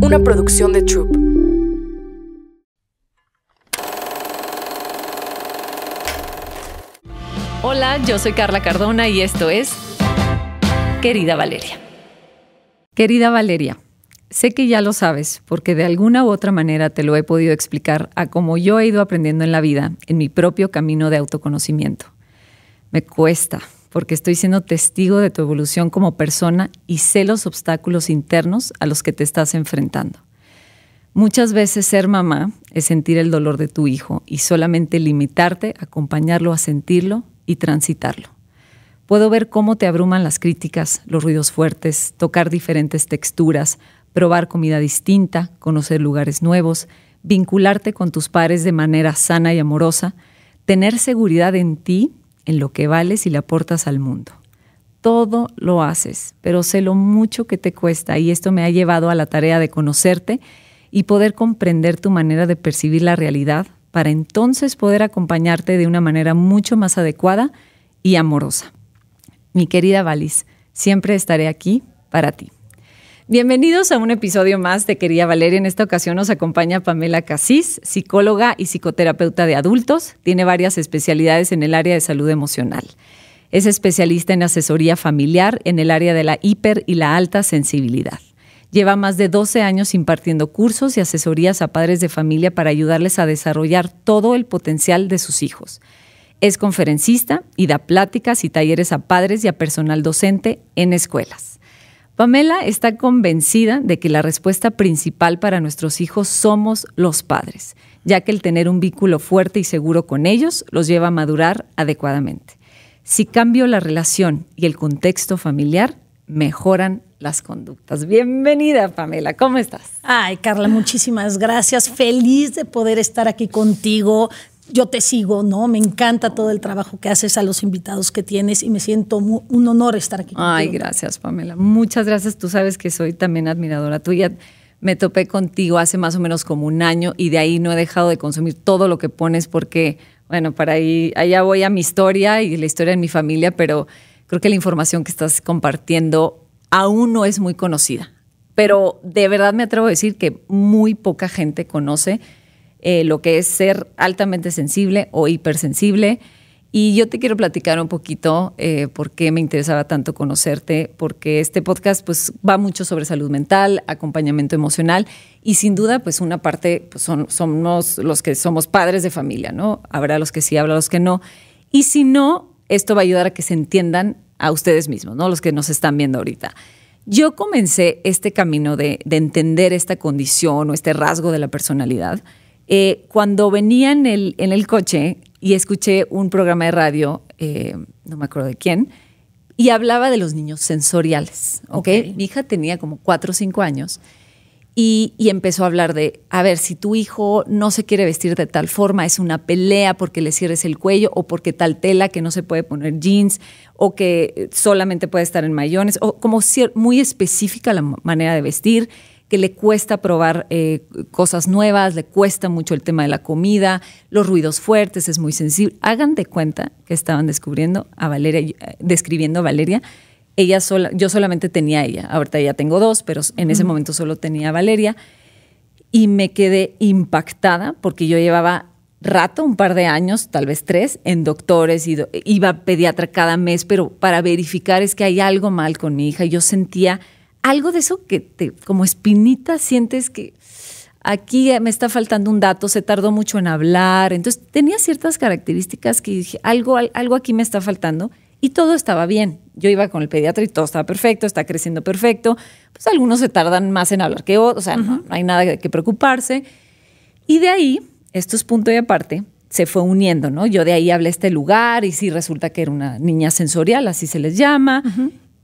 una producción de Troop. Hola, yo soy Carla Cardona y esto es Querida Valeria. Querida Valeria, sé que ya lo sabes porque de alguna u otra manera te lo he podido explicar a cómo yo he ido aprendiendo en la vida, en mi propio camino de autoconocimiento. Me cuesta, porque estoy siendo testigo de tu evolución como persona y sé los obstáculos internos a los que te estás enfrentando. Muchas veces ser mamá es sentir el dolor de tu hijo y solamente limitarte a acompañarlo a sentirlo y transitarlo. Puedo ver cómo te abruman las críticas, los ruidos fuertes, tocar diferentes texturas, probar comida distinta, conocer lugares nuevos, vincularte con tus pares de manera sana y amorosa, tener seguridad en ti en lo que vales y le aportas al mundo. Todo lo haces, pero sé lo mucho que te cuesta y esto me ha llevado a la tarea de conocerte y poder comprender tu manera de percibir la realidad para entonces poder acompañarte de una manera mucho más adecuada y amorosa. Mi querida Valis, siempre estaré aquí para ti. Bienvenidos a un episodio más de Quería Valeria. En esta ocasión nos acompaña Pamela Casís, psicóloga y psicoterapeuta de adultos. Tiene varias especialidades en el área de salud emocional. Es especialista en asesoría familiar en el área de la hiper y la alta sensibilidad. Lleva más de 12 años impartiendo cursos y asesorías a padres de familia para ayudarles a desarrollar todo el potencial de sus hijos. Es conferencista y da pláticas y talleres a padres y a personal docente en escuelas. Pamela está convencida de que la respuesta principal para nuestros hijos somos los padres, ya que el tener un vínculo fuerte y seguro con ellos los lleva a madurar adecuadamente. Si cambio la relación y el contexto familiar, mejoran las conductas. Bienvenida, Pamela, ¿cómo estás? Ay, Carla, muchísimas gracias. Feliz de poder estar aquí contigo yo te sigo, ¿no? Me encanta todo el trabajo que haces, a los invitados que tienes y me siento un honor estar aquí. Ay, gracias, Pamela. Muchas gracias. Tú sabes que soy también admiradora tuya. Me topé contigo hace más o menos como un año y de ahí no he dejado de consumir todo lo que pones porque, bueno, para ahí, allá voy a mi historia y la historia de mi familia, pero creo que la información que estás compartiendo aún no es muy conocida. Pero de verdad me atrevo a decir que muy poca gente conoce eh, lo que es ser altamente sensible o hipersensible. Y yo te quiero platicar un poquito eh, por qué me interesaba tanto conocerte, porque este podcast pues va mucho sobre salud mental, acompañamiento emocional y sin duda pues una parte pues, son, somos los que somos padres de familia, ¿no? Habrá los que sí, habrá los que no. Y si no, esto va a ayudar a que se entiendan a ustedes mismos, ¿no? Los que nos están viendo ahorita. Yo comencé este camino de entender esta condición o este rasgo de la personalidad eh, cuando venía en el, coche y escuché un programa de radio, eh, no me acuerdo de quién, y hablaba de los niños sensoriales. ¿okay? Mi hija tenía como 4 o 5 años y, y, empezó a hablar de, a ver, si tu hijo no se quiere vestir de tal forma, es una pelea porque le cierres el cuello o porque tal tela que no se puede poner jeans o que solamente puede estar en mayones, o como muy específica la manera de vestir que le cuesta probar eh, cosas nuevas, le cuesta mucho el tema de la comida, los ruidos fuertes, es muy sensible. Hagan de cuenta que estaban descubriendo a Valeria, eh, describiendo a Valeria. Ella sola, yo solamente tenía a ella, ahorita ya tengo dos, pero en ese momento solo tenía a Valeria. Y me quedé impactada porque yo llevaba rato, un par de años, tal vez tres, en doctores, iba a pediatra cada mes, pero para verificar es que hay algo mal con mi hija. Yo sentía algo de eso que te, como espinita sientes que aquí eh, me está faltando un dato, se tardó mucho en hablar. Entonces tenía ciertas características que dije, algo, algo aquí me está faltando y todo estaba bien. Yo iba con el pediatra y todo estaba perfecto, está creciendo perfecto. Pues algunos se tardan más en hablar que otros, o sea, no, hay nada que preocuparse. Y de ahí, esto es punto y aparte, se fue uniendo, ¿no? Yo de ahí hablé este lugar y sí resulta que era una niña sensorial, así se les llama,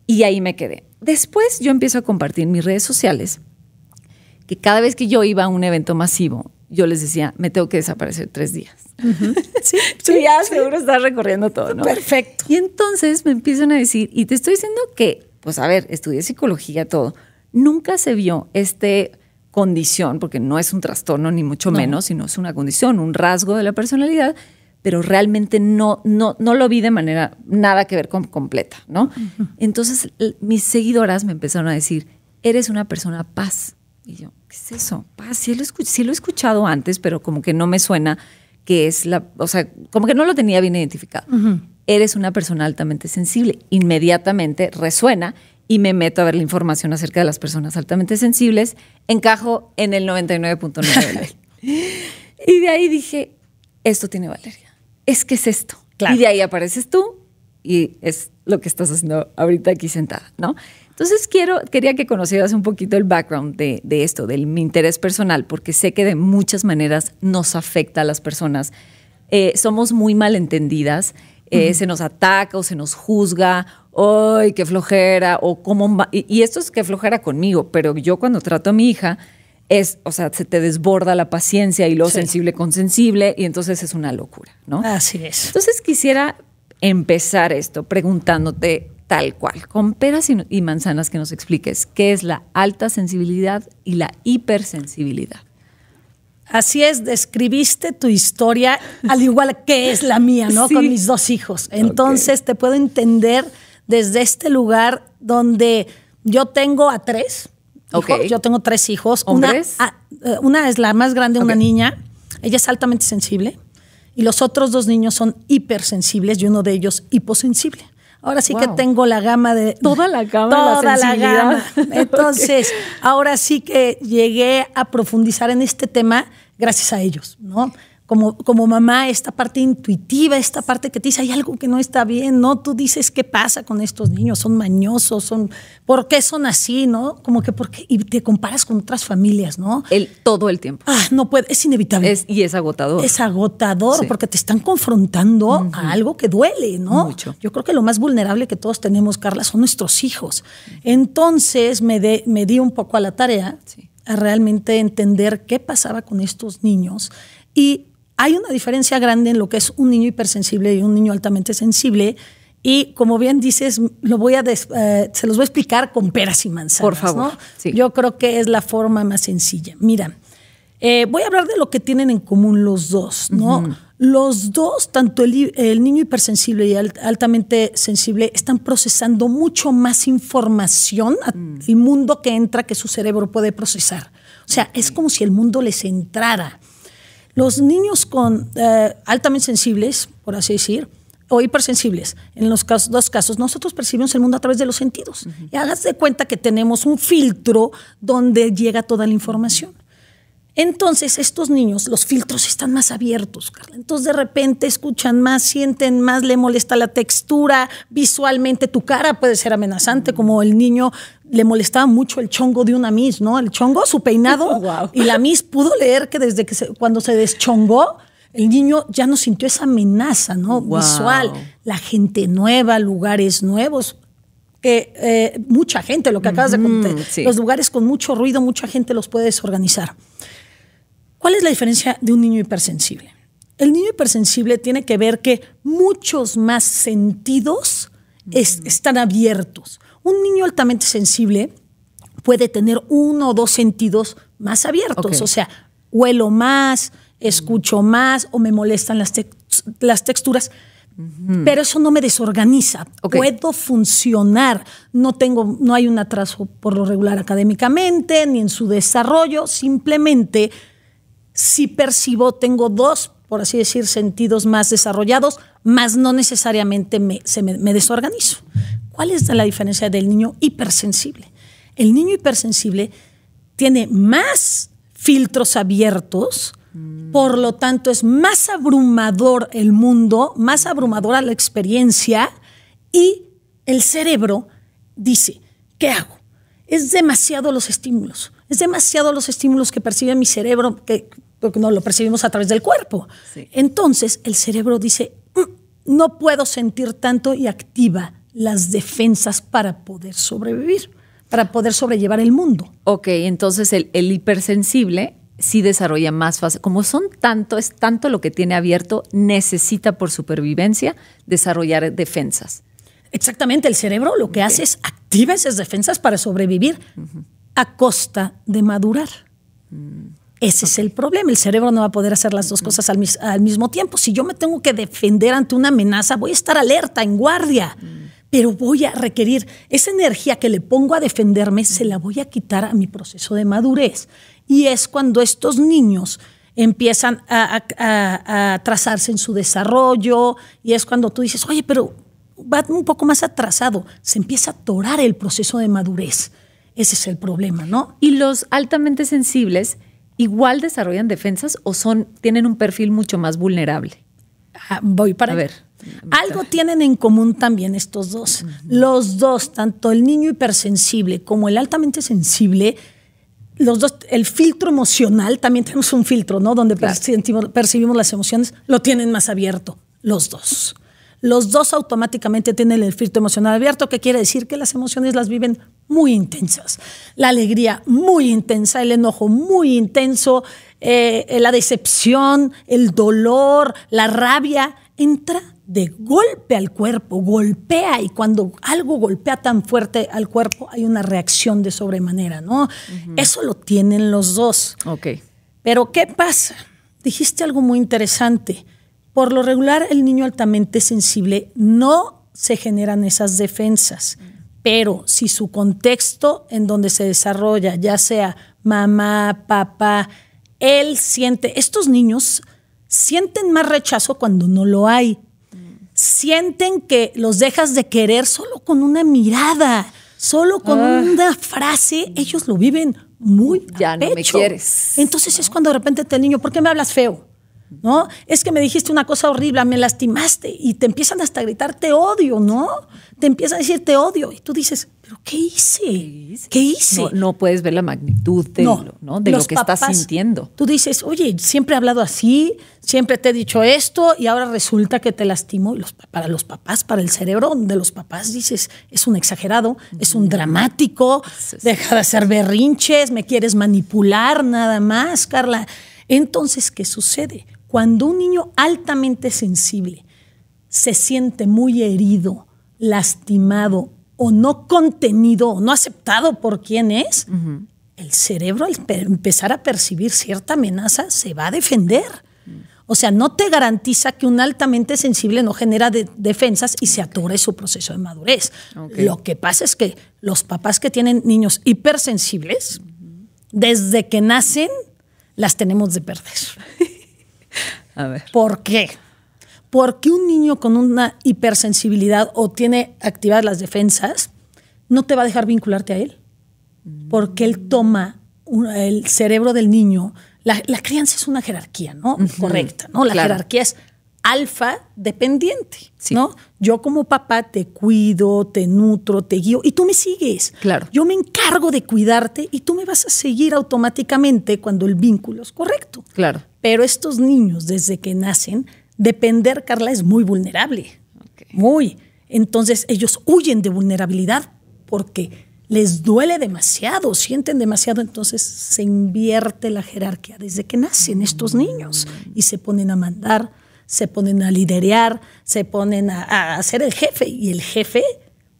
y ahí me quedé. Después yo empiezo a compartir en mis redes sociales que cada vez que yo iba a un evento masivo, yo les decía, me tengo que desaparecer tres días. sí, ya seguro estás recorriendo todo, ¿no? Perfecto. Y entonces me empiezan a decir, y te estoy diciendo que, pues a ver, estudié psicología, todo. Nunca se vio este condición, porque no es un trastorno ni mucho menos, sino es una condición, un rasgo de la personalidad, pero realmente no, no, no lo vi de manera nada que ver con completa, ¿no? Entonces mis seguidoras me empezaron a decir, eres una persona paz. Y yo, ¿qué es eso? Paz, sí lo, he escuchado antes, pero como que no me suena que es la, o sea, como que no lo tenía bien identificado. Eres una persona altamente sensible. Inmediatamente resuena y me meto a ver la información acerca de las personas altamente sensibles. Encajo en el 99.9. y de ahí dije, esto tiene Valeria es que es esto. Y de ahí apareces tú y es lo que estás haciendo ahorita aquí sentada, ¿no? Entonces quiero, quería que conocieras un poquito el background de, esto, de mi interés personal, porque sé que de muchas maneras nos afecta a las personas. Eh, somos muy malentendidas, eh, se nos ataca o se nos juzga, ¡ay, qué flojera! O cómo y, y, esto es que flojera conmigo, pero yo cuando trato a mi hija, es, o sea, se te desborda la paciencia y lo sensible con sensible, y entonces es una locura, ¿no? Así es. Entonces quisiera empezar esto preguntándote tal cual, con peras y manzanas que nos expliques qué es la alta sensibilidad y la hipersensibilidad. Así es, describiste tu historia al igual que es la mía, ¿no? Con mis dos hijos. Entonces te puedo entender desde este lugar donde yo tengo a tres, Okay. yo tengo tres hijos. Una, ah, eh, una, es la más grande, una niña. Ella es altamente sensible. Y los otros dos niños son hipersensibles y uno de ellos hiposensible. Ahora sí que tengo la gama de... Toda la gama Entonces, ahora sí que llegué a profundizar en este tema gracias a ellos, ¿no? como, como mamá, esta parte intuitiva, esta parte que te dice, hay algo que no está bien, ¿no? Tú dices, ¿qué pasa con estos niños? Son mañosos, son, ¿por qué son así, no? Como que, porque Y te comparas con otras familias, ¿no? El, todo el tiempo. Ah, no puede, es inevitable. y es agotador. Es agotador porque te están confrontando a algo que duele, ¿no? Mucho. Yo creo que lo más vulnerable que todos tenemos, Carla, son nuestros hijos. Entonces me, me di un poco a la tarea, a realmente entender qué pasaba con estos niños y hay una diferencia grande en lo que es un niño hipersensible y un niño altamente sensible. Y como bien dices, lo voy a eh, se los voy a explicar con peras y manzanas. Por favor. Yo creo que es la forma más sencilla. Mira, eh, voy a hablar de lo que tienen en común los dos, ¿no? Los dos, tanto el, niño hipersensible y el altamente sensible, están procesando mucho más información y mm. mundo que entra que su cerebro puede procesar. O sea, es como si el mundo les entrara. Los niños con eh, altamente sensibles, por así decir, o hipersensibles, en los dos casos, nosotros percibimos el mundo a través de los sentidos. Y hagas de cuenta que tenemos un filtro donde llega toda la información. Entonces, estos niños, los filtros están más abiertos, Carla. Entonces, de repente escuchan más, sienten más, le molesta la textura, visualmente tu cara puede ser amenazante, como el niño le molestaba mucho el chongo de una Miss, ¿no? El chongo, su peinado. Oh, y la Miss pudo leer que desde que se, cuando se deschongó, el niño ya no sintió esa amenaza, ¿no? Visual. La gente nueva, lugares nuevos. Que eh, mucha gente, lo que acabas de contar, los lugares con mucho ruido, mucha gente los puede desorganizar. ¿Cuál es la diferencia de un niño hipersensible? El niño hipersensible tiene que ver que muchos más sentidos están abiertos. Un niño altamente sensible puede tener uno o dos sentidos más abiertos, o sea, huelo más, escucho más o me molestan las, las texturas. Pero eso no me desorganiza. Puedo funcionar. No tengo, no hay un atraso por lo regular académicamente, ni en su desarrollo. Simplemente si percibo, tengo dos por así decir, sentidos más desarrollados, más no necesariamente me, desorganizo. ¿Cuál es la diferencia del niño hipersensible? El niño hipersensible tiene más filtros abiertos, mm. por lo tanto es más abrumador el mundo, más abrumadora la experiencia y el cerebro dice, ¿qué hago? Es demasiado los estímulos, es demasiado los estímulos que percibe mi cerebro, que porque no lo percibimos a través del cuerpo. Entonces el cerebro dice, mm, no puedo sentir tanto y activa las defensas para poder sobrevivir, para poder sobrellevar el mundo. Ok, entonces el, hipersensible sí desarrolla más fácil. Como son tanto, es tanto lo que tiene abierto, necesita por supervivencia desarrollar defensas. Exactamente, el cerebro lo que hace es activa esas defensas para sobrevivir a costa de madurar. Mm. Ese es el problema. El cerebro no va a poder hacer las dos cosas al, mismo tiempo. Si yo me tengo que defender ante una amenaza, voy a estar alerta, en guardia, mm. pero voy a requerir esa energía que le pongo a defenderme, se la voy a quitar a mi proceso de madurez. Y es cuando estos niños empiezan a, atrasarse trazarse en su desarrollo y es cuando tú dices, oye, pero va un poco más atrasado, se empieza a atorar el proceso de madurez. Ese es el problema, ¿no? Y los altamente sensibles igual desarrollan defensas o son, tienen un perfil mucho más vulnerable? Ah, voy para ver. Algo tienen en común también estos dos. Los dos, tanto el niño hipersensible como el altamente sensible, los dos, el filtro emocional, también tenemos un filtro, ¿no? Donde percibimos las emociones, lo tienen más abierto, los dos los dos automáticamente tienen el filtro emocional abierto, que quiere decir que las emociones las viven muy intensas. La alegría muy intensa, el enojo muy intenso, eh, la decepción, el dolor, la rabia, entra de golpe al cuerpo, golpea y cuando algo golpea tan fuerte al cuerpo hay una reacción de sobremanera, ¿no? Eso lo tienen los dos. Ok. Pero ¿qué pasa? Dijiste algo muy interesante. Por lo regular, el niño altamente sensible no se generan esas defensas, pero si su contexto en donde se desarrolla, ya sea mamá, papá, él siente, estos niños sienten más rechazo cuando no lo hay. Sienten que los dejas de querer solo con una mirada, solo con ah. una frase, ellos lo viven muy ya no me quieres. Entonces es cuando de repente te niño, ¿por qué me hablas feo? ¿no? Es que me dijiste una cosa horrible, me lastimaste y te empiezan hasta a gritar, te odio, ¿no? Te empiezan a decir, te odio. Y tú dices, ¿pero qué hice? ¿Qué hice? No, puedes ver la magnitud de, lo, que estás sintiendo. Tú dices, oye, siempre he hablado así, siempre te he dicho esto y ahora resulta que te lastimo. Y para los papás, para el cerebro de los papás, dices, es un exagerado, es un dramático, deja de hacer berrinches, me quieres manipular nada más, Carla. Entonces, ¿qué sucede? Cuando un niño altamente sensible se siente muy herido, lastimado o no contenido o no aceptado por quien es, el cerebro al empezar a percibir cierta amenaza se va a defender. Mm. O sea, no te garantiza que un altamente sensible no genera defensas y se atore su proceso de madurez. Lo que pasa es que los papás que tienen niños hipersensibles, desde que nacen, las tenemos de perder. ¿Por qué? Porque un niño con una hipersensibilidad o tiene activadas las defensas no te va a dejar vincularte a él. Mm. Porque él toma el cerebro del niño. La, crianza es una jerarquía, ¿no? Correcta, ¿no? La jerarquía es alfa dependiente, ¿no? Yo como papá te cuido, te nutro, te guío y tú me sigues. Claro. Yo me encargo de cuidarte y tú me vas a seguir automáticamente cuando el vínculo es correcto. Claro. Pero estos niños, desde que nacen, depender, Carla, es muy vulnerable. Muy. Entonces ellos huyen de vulnerabilidad porque les duele demasiado, sienten demasiado, entonces se invierte la jerarquía desde que nacen estos mm. niños y se ponen a mandar, se ponen a liderear, se ponen a, a ser el jefe y el jefe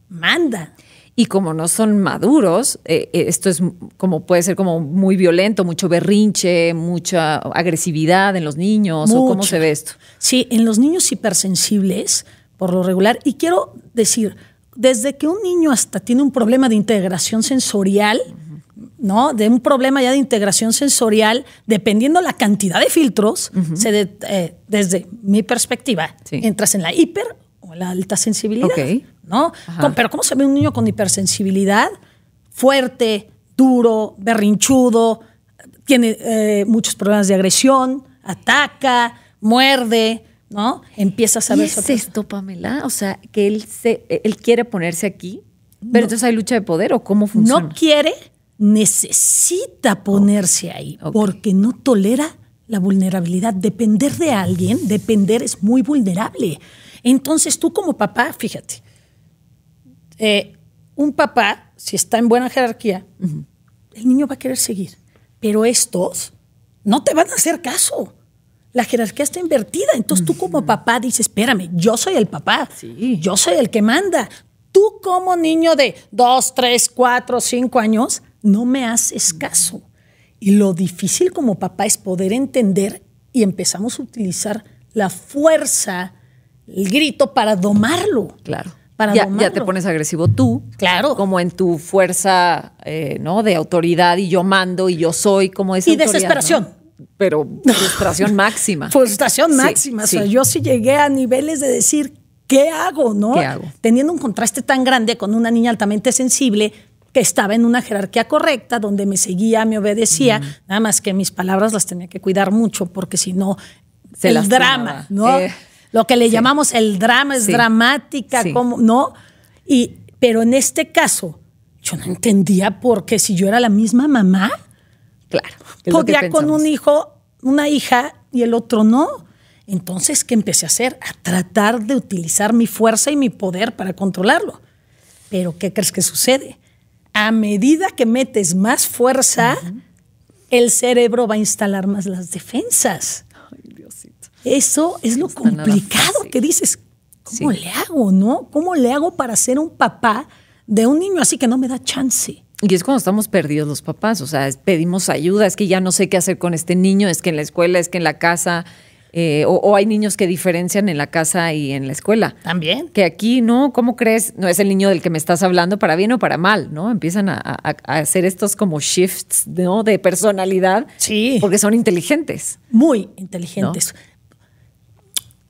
manda y como no son maduros, eh, eh, esto es como puede ser como muy violento, mucho berrinche, mucha agresividad en los niños, cómo se ve esto. Sí, en los niños hipersensibles, por lo regular, y quiero decir, desde que un niño hasta tiene un problema de integración sensorial, ¿no? De un problema ya de integración sensorial, dependiendo la cantidad de filtros, eh, desde mi perspectiva, entras en la hiper la alta sensibilidad, ¿no? Pero ¿cómo se ve un niño con hipersensibilidad? Fuerte, duro, berrinchudo, tiene eh, muchos problemas de agresión, ataca, muerde, ¿no? Empieza a saber... esto, Pamela? O sea, que él, se, él quiere ponerse aquí, pero entonces hay lucha de poder o cómo funciona. No quiere, necesita ponerse ahí, porque no tolera la vulnerabilidad. Depender de alguien, depender es muy vulnerable. Entonces tú como papá, fíjate, eh, un papá, si está en buena jerarquía, el niño va a querer seguir, pero estos no te van a hacer caso. La jerarquía está invertida, entonces tú como papá dices, espérame, yo soy el papá, yo soy el que manda. Tú como niño de dos, tres, cuatro, cinco años, no me haces caso. Y lo difícil como papá es poder entender y empezamos a utilizar la fuerza el grito para domarlo. Claro. Para ya, ya, te pones agresivo tú. Claro. Como en tu fuerza, eh, ¿no? De autoridad y yo mando y yo soy, como es. Y desesperación. Pero frustración máxima. Frustración máxima. o sea, yo sí llegué a niveles de decir, ¿qué hago, no? ¿Qué hago? Teniendo un contraste tan grande con una niña altamente sensible que estaba en una jerarquía correcta, donde me seguía, me obedecía, nada más que mis palabras las tenía que cuidar mucho, porque si no, el las drama, ¿no? Eh lo que le llamamos el drama, es dramática, como, ¿no? Y, pero en este caso, yo no entendía por qué si yo era la misma mamá, claro, podía con un hijo, una hija y el otro no. Entonces, ¿qué empecé a hacer? A tratar de utilizar mi fuerza y mi poder para controlarlo. Pero, ¿qué crees que sucede? A medida que metes más fuerza, el cerebro va a instalar más las defensas. Eso es lo complicado que dices. ¿Cómo le hago, no? ¿Cómo le hago para ser un papá de un niño así que no me da chance? Y es cuando estamos perdidos los papás, o sea, pedimos ayuda, es que ya no sé qué hacer con este niño, es que en la escuela, es que en la casa, eh, o, hay niños que diferencian en la casa y en la escuela. También. Que aquí, ¿no? ¿Cómo crees? No es el niño del que me estás hablando para bien o para mal, ¿no? Empiezan a, hacer estos como shifts, ¿no? De personalidad. Sí. Porque son inteligentes. Muy inteligentes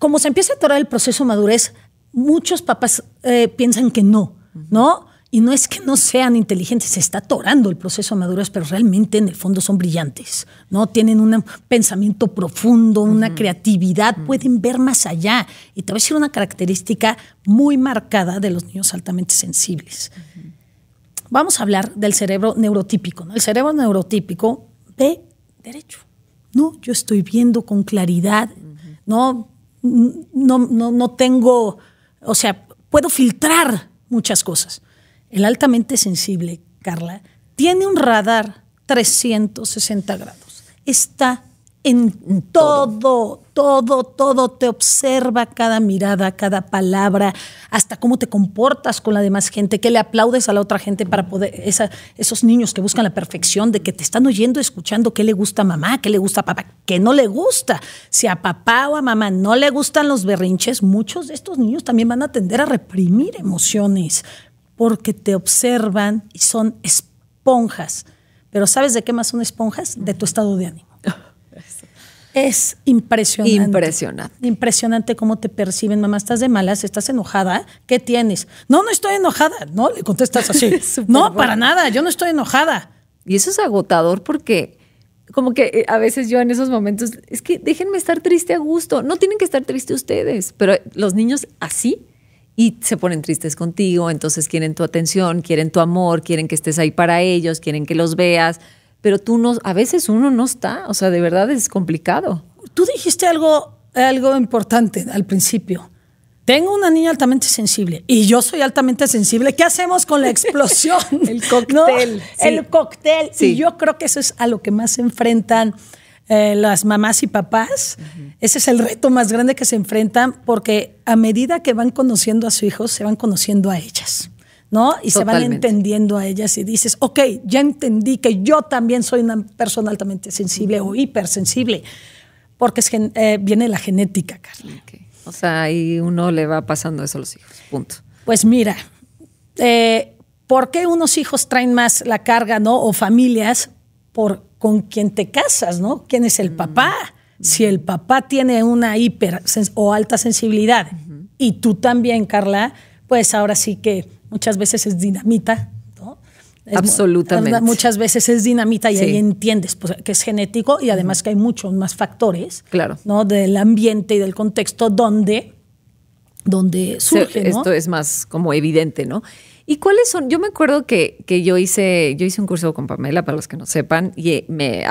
como se empieza a torar el proceso de madurez, muchos papás eh, piensan que no, ¿no? Y no es que no sean inteligentes, se está torando el proceso de madurez, pero realmente en el fondo son brillantes, ¿no? Tienen un pensamiento profundo, una creatividad, pueden ver más allá. Y te vez a una característica muy marcada de los niños altamente sensibles. Vamos a hablar del cerebro neurotípico, ¿no? El cerebro neurotípico ve derecho. No, yo estoy viendo con claridad, ¿no? no, no, tengo, o sea, puedo filtrar muchas cosas. El altamente sensible, Carla, tiene un radar 360 grados. Está en todo, todo, todo, te observa cada mirada, cada palabra, hasta cómo te comportas con la demás gente, que le aplaudes a la otra gente para poder, esos niños que buscan la perfección, de que te están oyendo, escuchando qué le gusta a mamá, qué le gusta a papá, qué no le gusta. Si a papá o a mamá no le gustan los berrinches, muchos de estos niños también van a tender a reprimir emociones, porque te observan y son esponjas. Pero ¿sabes de qué más son esponjas? De tu estado de ánimo. Es impresionante. Impresionante. cómo te perciben, mamá, estás de malas, estás enojada, ¿qué tienes? No, no estoy enojada, no, le contestas así. no, para nada, yo no estoy enojada. Y eso es agotador porque como que eh, a veces yo en esos momentos, es que déjenme estar triste a gusto, no tienen que estar tristes ustedes, pero los niños así y se ponen tristes contigo, entonces quieren tu atención, quieren tu amor, quieren que estés ahí para ellos, quieren que los veas pero tú no, a veces uno no está, o sea, de verdad es complicado. Tú dijiste algo, algo importante al principio. Tengo una niña altamente sensible y yo soy altamente sensible. ¿Qué hacemos con la explosión? el cóctel. El cóctel. Y yo creo que eso es a lo que más se enfrentan eh, las mamás y papás. Ese es el reto más grande que se enfrentan porque a medida que van conociendo a sus hijos, se van conociendo a ellas. Y se van entendiendo a ellas y dices, ok, ya entendí que yo también soy una persona altamente sensible o hipersensible, porque eh, viene la genética, Carla. O sea, ahí uno le va pasando eso a los hijos, punto. Pues mira, eh, ¿por qué unos hijos traen más la carga, ¿no? O familias por con quién te casas, ¿no? ¿Quién es el mm. papá? Mm. Si el papá tiene una hiper o alta sensibilidad y tú también, Carla, pues ahora sí que muchas veces es dinamita, ¿no? Absolutamente. Muchas veces es dinamita y ahí entiendes pues, que es genético y además que hay muchos más factores claro. ¿no? del ambiente y del contexto donde, donde surge. esto es más como evidente, ¿no? ¿Y cuáles son? Yo me acuerdo que, que, yo hice, yo hice un curso con Pamela, para los que no sepan, y eh, me,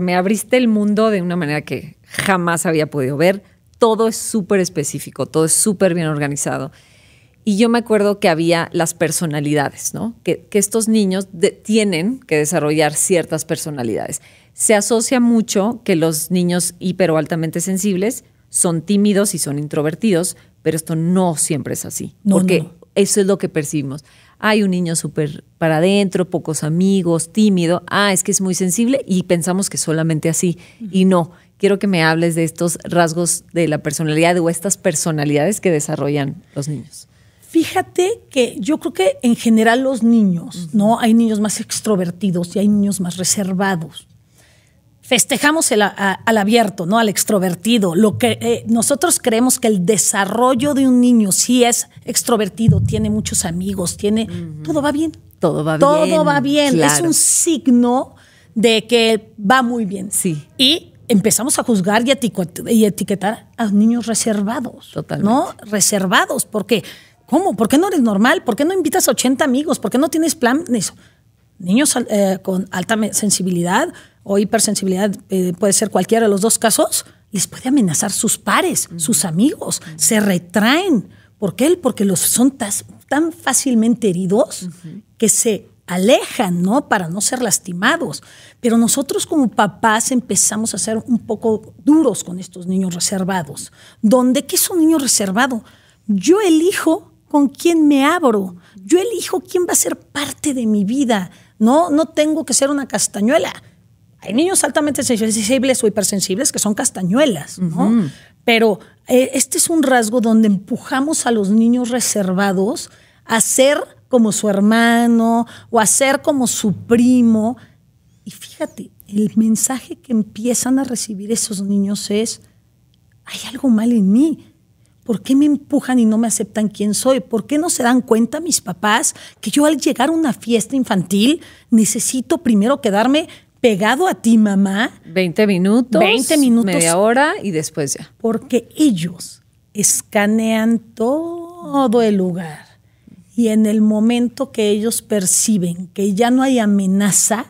me abriste el mundo de una manera que jamás había podido ver. Todo es súper específico, todo es súper bien organizado. Y yo me acuerdo que había las personalidades, ¿no? Que, estos niños tienen que desarrollar ciertas personalidades. Se asocia mucho que los niños hiper o altamente sensibles son tímidos y son introvertidos, pero esto no siempre es así, porque eso es lo que percibimos. Hay un niño súper para adentro, pocos amigos, tímido, ah, es que es muy sensible y pensamos que solamente así, y no. Quiero que me hables de estos rasgos de la personalidad o estas personalidades que desarrollan los niños. Fíjate que yo creo que en general los niños, ¿no? Hay niños más extrovertidos y hay niños más reservados. Festejamos el, al abierto, ¿no? Al extrovertido. Lo que eh, nosotros creemos que el desarrollo de un niño si es extrovertido, tiene muchos amigos, tiene. Todo va bien. Todo va bien. Todo va bien. Es un signo de que va muy bien. Sí. Y empezamos a juzgar y, etiquetar a niños reservados. Totalmente. ¿No? Reservados, porque ¿Cómo? ¿Por qué no eres normal? ¿Por qué no invitas a 80 amigos? ¿Por qué no tienes plan? Niños eh, con alta sensibilidad o hipersensibilidad, eh, puede ser cualquiera de los dos casos, les puede amenazar sus pares, sus amigos, se retraen. ¿Por qué? Porque los son tan fácilmente heridos que se alejan, ¿no? Para no ser lastimados. Pero nosotros como papás empezamos a ser un poco duros con estos niños reservados. ¿Dónde? ¿Qué es un niño reservado? Yo elijo con quién me abro. Yo elijo quién va a ser parte de mi vida. No, no tengo que ser una castañuela. Hay niños altamente sensibles o hipersensibles que son castañuelas, Pero eh, este es un rasgo donde empujamos a los niños reservados a ser como su hermano o a ser como su primo. Y fíjate, el mensaje que empiezan a recibir esos niños es, hay algo mal en mí. ¿Por qué me empujan y no me aceptan quién soy? ¿Por qué no se dan cuenta mis papás que yo al llegar a una fiesta infantil necesito primero quedarme pegado a ti, mamá? 20 minutos. 20 minutos. Media hora y después ya. Porque ellos escanean todo el lugar. Y en el momento que ellos perciben que ya no hay amenaza,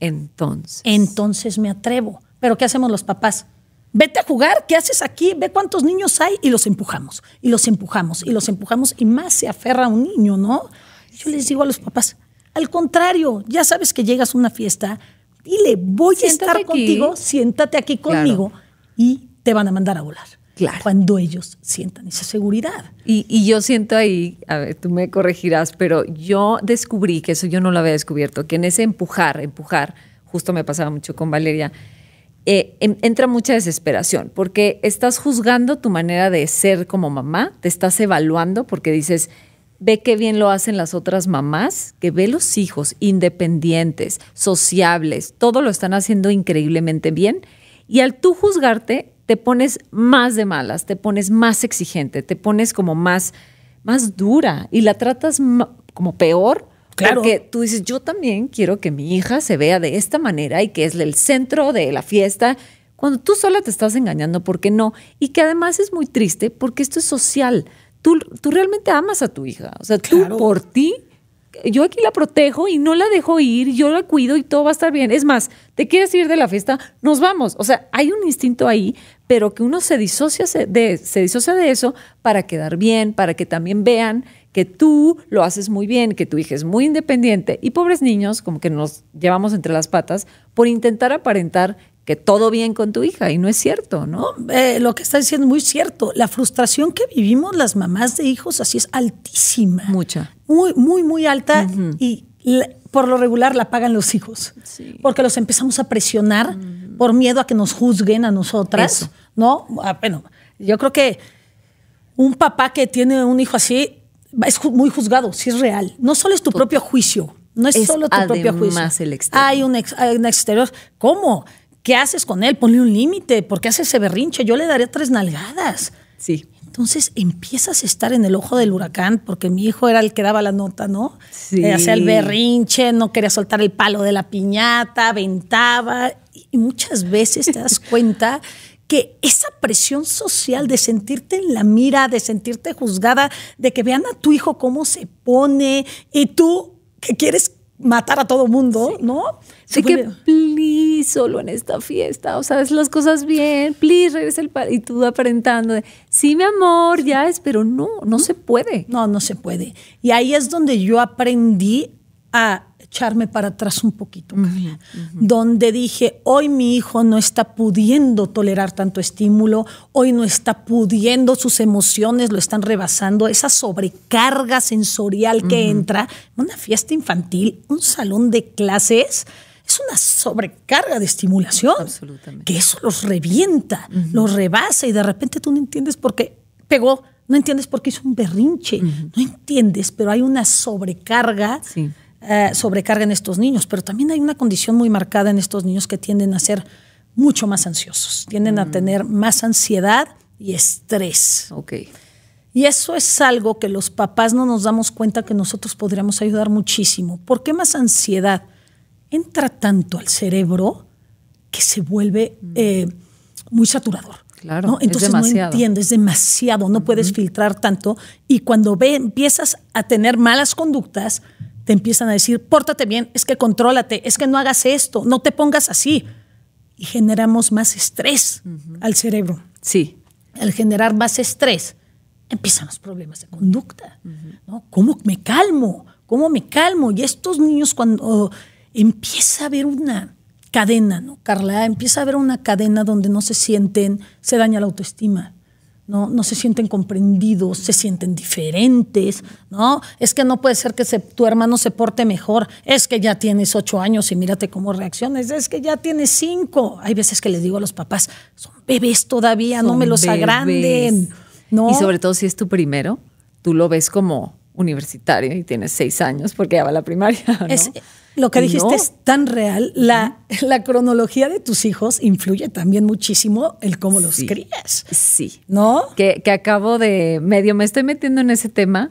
entonces. Entonces me atrevo. Pero ¿qué hacemos los papás? vete a jugar, ¿qué haces aquí? Ve cuántos niños hay y los empujamos, y los empujamos, y los empujamos, y más se aferra a un niño, ¿no? yo les digo a los papás, al contrario, ya sabes que llegas a una fiesta, dile, voy a estar contigo, siéntate aquí conmigo y te van a mandar a volar. Claro. Cuando ellos sientan esa seguridad. Y, y, yo siento ahí, a ver, tú me corregirás, pero yo descubrí que eso yo no lo había descubierto, que en ese empujar, empujar, justo me pasaba mucho con Valeria, eh, entra mucha desesperación, porque estás juzgando tu manera de ser como mamá, te estás evaluando porque dices, ve qué bien lo hacen las otras mamás, que ve los hijos independientes, sociables, todo lo están haciendo increíblemente bien. Y al tú juzgarte, te pones más de malas, te pones más exigente, te pones como más, más dura y la tratas como peor Claro. Porque tú dices, yo también quiero que mi hija se vea de esta manera y que es el centro de la fiesta. Cuando tú sola te estás engañando, ¿por qué no? Y que además es muy triste porque esto es social. Tú, tú realmente amas a tu hija. O sea, tú por ti, yo aquí la protejo y no la dejo ir, yo la cuido y todo va a estar bien. Es más, ¿te quieres ir de la fiesta? Nos vamos. O sea, hay un instinto ahí, pero que uno se disocia de, se disocia de eso para quedar bien, para que también vean que tú lo haces muy bien, que tu hija es muy independiente y pobres niños como que nos llevamos entre las patas por intentar aparentar que todo bien con tu hija y no es cierto, ¿no? Eh, lo que está diciendo es muy cierto. La frustración que vivimos las mamás de hijos así es altísima. Mucha. Muy, muy, muy alta y por lo regular la pagan los hijos. Porque los empezamos a presionar por miedo a que nos juzguen a nosotras, ¿no? Ah, bueno, yo creo que un papá que tiene un hijo así es muy juzgado, si es real. No solo es tu propio juicio, no es, solo tu propio juicio. El exterior. Hay, un exterior. ¿Cómo? ¿Qué haces con él? Ponle un límite. ¿Por qué hace ese berrinche? Yo le daría tres nalgadas. Sí. Entonces empiezas a estar en el ojo del huracán, porque mi hijo era el que daba la nota, ¿no? Sí. Eh, hacía el berrinche, no quería soltar el palo de la piñata, ventaba Y muchas veces te das cuenta que esa presión social de sentirte en la mira, de sentirte juzgada, de que vean a tu hijo cómo se pone y tú que quieres matar a todo mundo, ¿no? Sí, que please, solo en esta fiesta, o sea, es las cosas bien, please, regresa el padre. Y tú aparentando, sí, mi amor, ya es, pero no, no se puede. No, no se puede. Y ahí es donde yo aprendí a echarme para atrás un poquito, donde dije, hoy mi hijo no está pudiendo tolerar tanto estímulo, hoy no está pudiendo, sus emociones lo están rebasando, esa sobrecarga sensorial que entra, una fiesta infantil, un salón de clases, es una sobrecarga de estimulación, que eso los revienta, los rebasa y de repente tú no entiendes por qué pegó, no entiendes por qué hizo un berrinche, no entiendes, pero hay una sobrecarga. Sí eh, sobrecargan estos niños, pero también hay una condición muy marcada en estos niños que tienden a ser mucho más ansiosos, tienden a mm. tener más ansiedad y estrés. Okay. Y eso es algo que los papás no nos damos cuenta que nosotros podríamos ayudar muchísimo. ¿Por qué más ansiedad? Entra tanto al cerebro que se vuelve mm. eh, muy saturador. Claro, ¿no? Entonces es no entiendes demasiado, no puedes filtrar tanto. Y cuando ve, empiezas a tener malas conductas, te empiezan a decir, pórtate bien, es que contrólate, es que no hagas esto, no te pongas así. Y generamos más estrés al cerebro. Sí. Al generar más estrés, empiezan los problemas de conducta. ¿no? ¿Cómo me calmo? ¿Cómo me calmo? Y estos niños cuando empieza a haber una cadena, ¿no, Carla? Empieza a haber una cadena donde no se sienten, se daña la autoestima, ¿no? No se sienten comprendidos, se sienten diferentes, ¿no? Es que no puede ser que se, tu hermano se porte mejor, es que ya tienes ocho años y mírate cómo reacciones, es que ya tienes cinco. Hay veces que les digo a los papás, son bebés todavía, no me los agranden. ¿no? Y sobre todo si es tu primero, tú lo ves como universitario y tienes seis años porque ya va a la primaria. ¿no? Lo que dijiste es tan real. La, cronología de tus hijos influye también muchísimo el cómo los crías. Sí. ¿No? Que, acabo de medio, me estoy metiendo en ese tema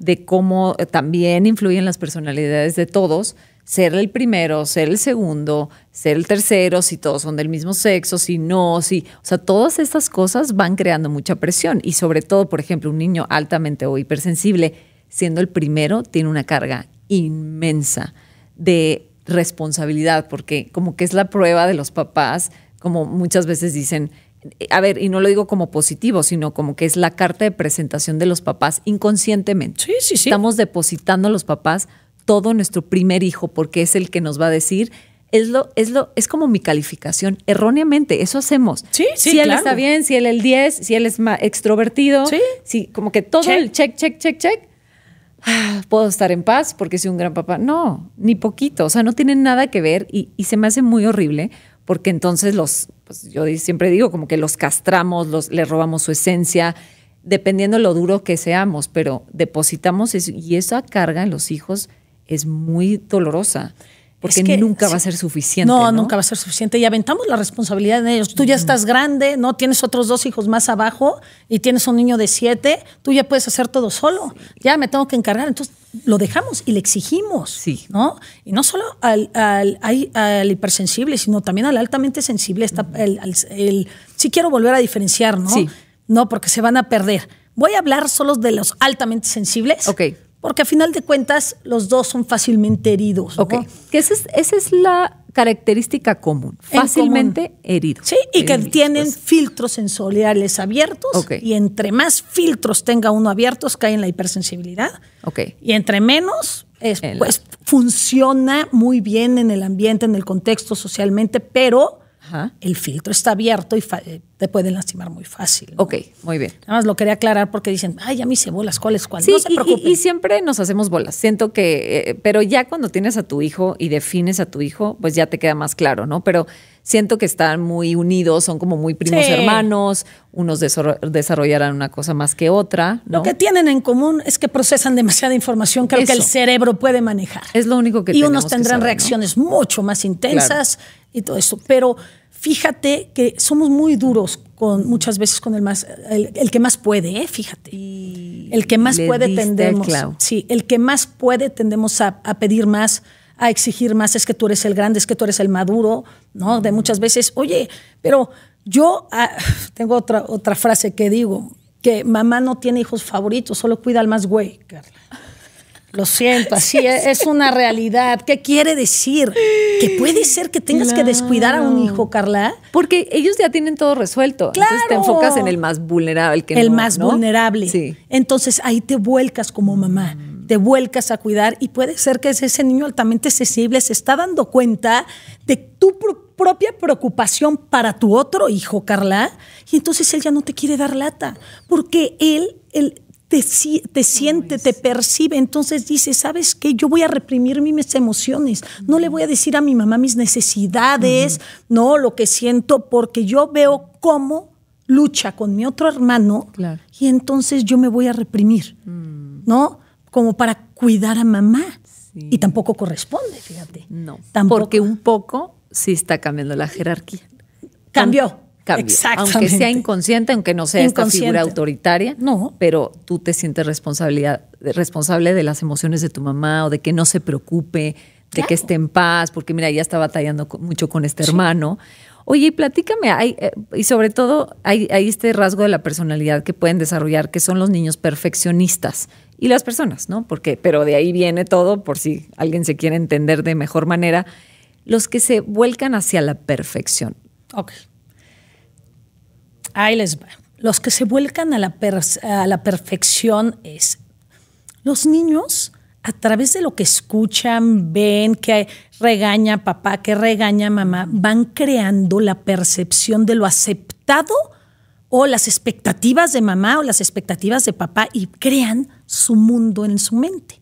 de cómo eh, también influyen las personalidades de todos. Ser el primero, ser el segundo, ser el tercero, si todos son del mismo sexo, si no, si. O sea, todas estas cosas van creando mucha presión. Y sobre todo, por ejemplo, un niño altamente o hipersensible, siendo el primero, tiene una carga inmensa de responsabilidad, porque como que es la prueba de los papás, como muchas veces dicen, a ver, y no lo digo como positivo, sino como que es la carta de presentación de los papás inconscientemente. Estamos depositando a los papás todo nuestro primer hijo, porque es el que nos va a decir, es lo, es lo, es como mi calificación, erróneamente, eso hacemos. Sí, sí, Si él está bien, si él es el 10, si él es más extrovertido, sí. si como que todo el check, check, check, check puedo estar en paz porque soy un gran papá. No, ni poquito, o sea, no tienen nada que ver y, se me hace muy horrible porque entonces los, pues, yo siempre digo como que los castramos, los, les robamos su esencia, dependiendo lo duro que seamos, pero depositamos eso y esa carga en los hijos es muy dolorosa porque nunca va a ser suficiente. No, nunca va a ser suficiente. Y aventamos la responsabilidad en ellos. Tú ya estás grande, ¿no? Tienes otros dos hijos más abajo y tienes un niño de siete, tú ya puedes hacer todo solo. Ya me tengo que encargar. Entonces lo dejamos y le exigimos, sí. ¿no? Y no solo al, al, hipersensible, sino también al altamente sensible. Está el, sí quiero volver a diferenciar, ¿no? No, porque se van a perder. Voy a hablar solo de los altamente sensibles. Ok porque a final de cuentas los dos son fácilmente heridos. Ok, que esa es, la característica común, fácilmente heridos. Sí, y que tienen pues. filtros sensoriales abiertos. Y entre más filtros tenga uno abiertos, cae en la hipersensibilidad. Okay. Y entre menos, pues funciona muy bien en el ambiente, en el contexto socialmente, pero el filtro está abierto y te pueden lastimar muy fácil. Ok, muy bien. Nada más lo quería aclarar porque dicen, ay, ya me hice bolas, ¿cuál es cuál? Y, siempre nos hacemos bolas. Siento que, eh, pero ya cuando tienes a tu hijo y defines a tu hijo, pues ya te queda más claro, ¿no? Pero siento que están muy unidos, son como muy primos hermanos, unos desarrollarán una cosa más que otra. Lo que tienen en común es que procesan demasiada información que, el cerebro puede manejar. Es lo único que Y unos tendrán reacciones mucho más intensas y todo eso, pero fíjate que somos muy duros con muchas veces con el más el, que más puede, fíjate. el que más puede ¿eh? tendemos, sí, el que más puede tendemos a pedir más a exigir más, es que tú eres el grande, es que tú eres el maduro, ¿no? De muchas veces, oye, pero yo ah, tengo otra, otra frase que digo, que mamá no tiene hijos favoritos, solo cuida al más güey, Carla. Lo siento, así e, es, una realidad. ¿Qué quiere decir? Que puede ser que tengas que descuidar a un hijo, Carla. Porque ellos ya tienen todo resuelto. Claro. Entonces te enfocas en el más vulnerable. Que el más vulnerable. Entonces ahí te vuelcas como mamá te vuelcas a cuidar y puede ser que ese niño altamente sensible se está dando cuenta de tu propia preocupación para tu otro hijo, Carla, y entonces él ya no te quiere dar lata, porque él, él te, siente, te percibe, entonces dice, ¿sabes qué? Yo voy a reprimir mis emociones, no le voy a decir a mi mamá mis necesidades, no, lo que siento, porque yo veo cómo lucha con mi otro hermano y entonces yo me voy a reprimir, mm. ¿no? como para cuidar a mamá. Y tampoco corresponde, fíjate. No, tampoco. porque un poco sí está cambiando la jerarquía. Cambió. Exacto. Aunque sea inconsciente, aunque no sea esta figura autoritaria, no. pero tú te sientes responsabilidad, responsable de las emociones de tu mamá o de que no se preocupe, de que esté en paz, porque mira, ya está batallando mucho con este hermano. Oye, platícame, hay, eh, y sobre todo hay, hay, este rasgo de la personalidad que pueden desarrollar, que son los niños perfeccionistas y las personas, ¿no? Porque, pero de ahí viene todo, por si alguien se quiere entender de mejor manera, los que se vuelcan hacia la perfección. Ok. Ahí les va. Los que se vuelcan a la, a la perfección es los niños a través de lo que escuchan, ven, que regaña papá, que regaña mamá, van creando la percepción de lo aceptado o las expectativas de mamá o las expectativas de papá y crean su mundo en su mente.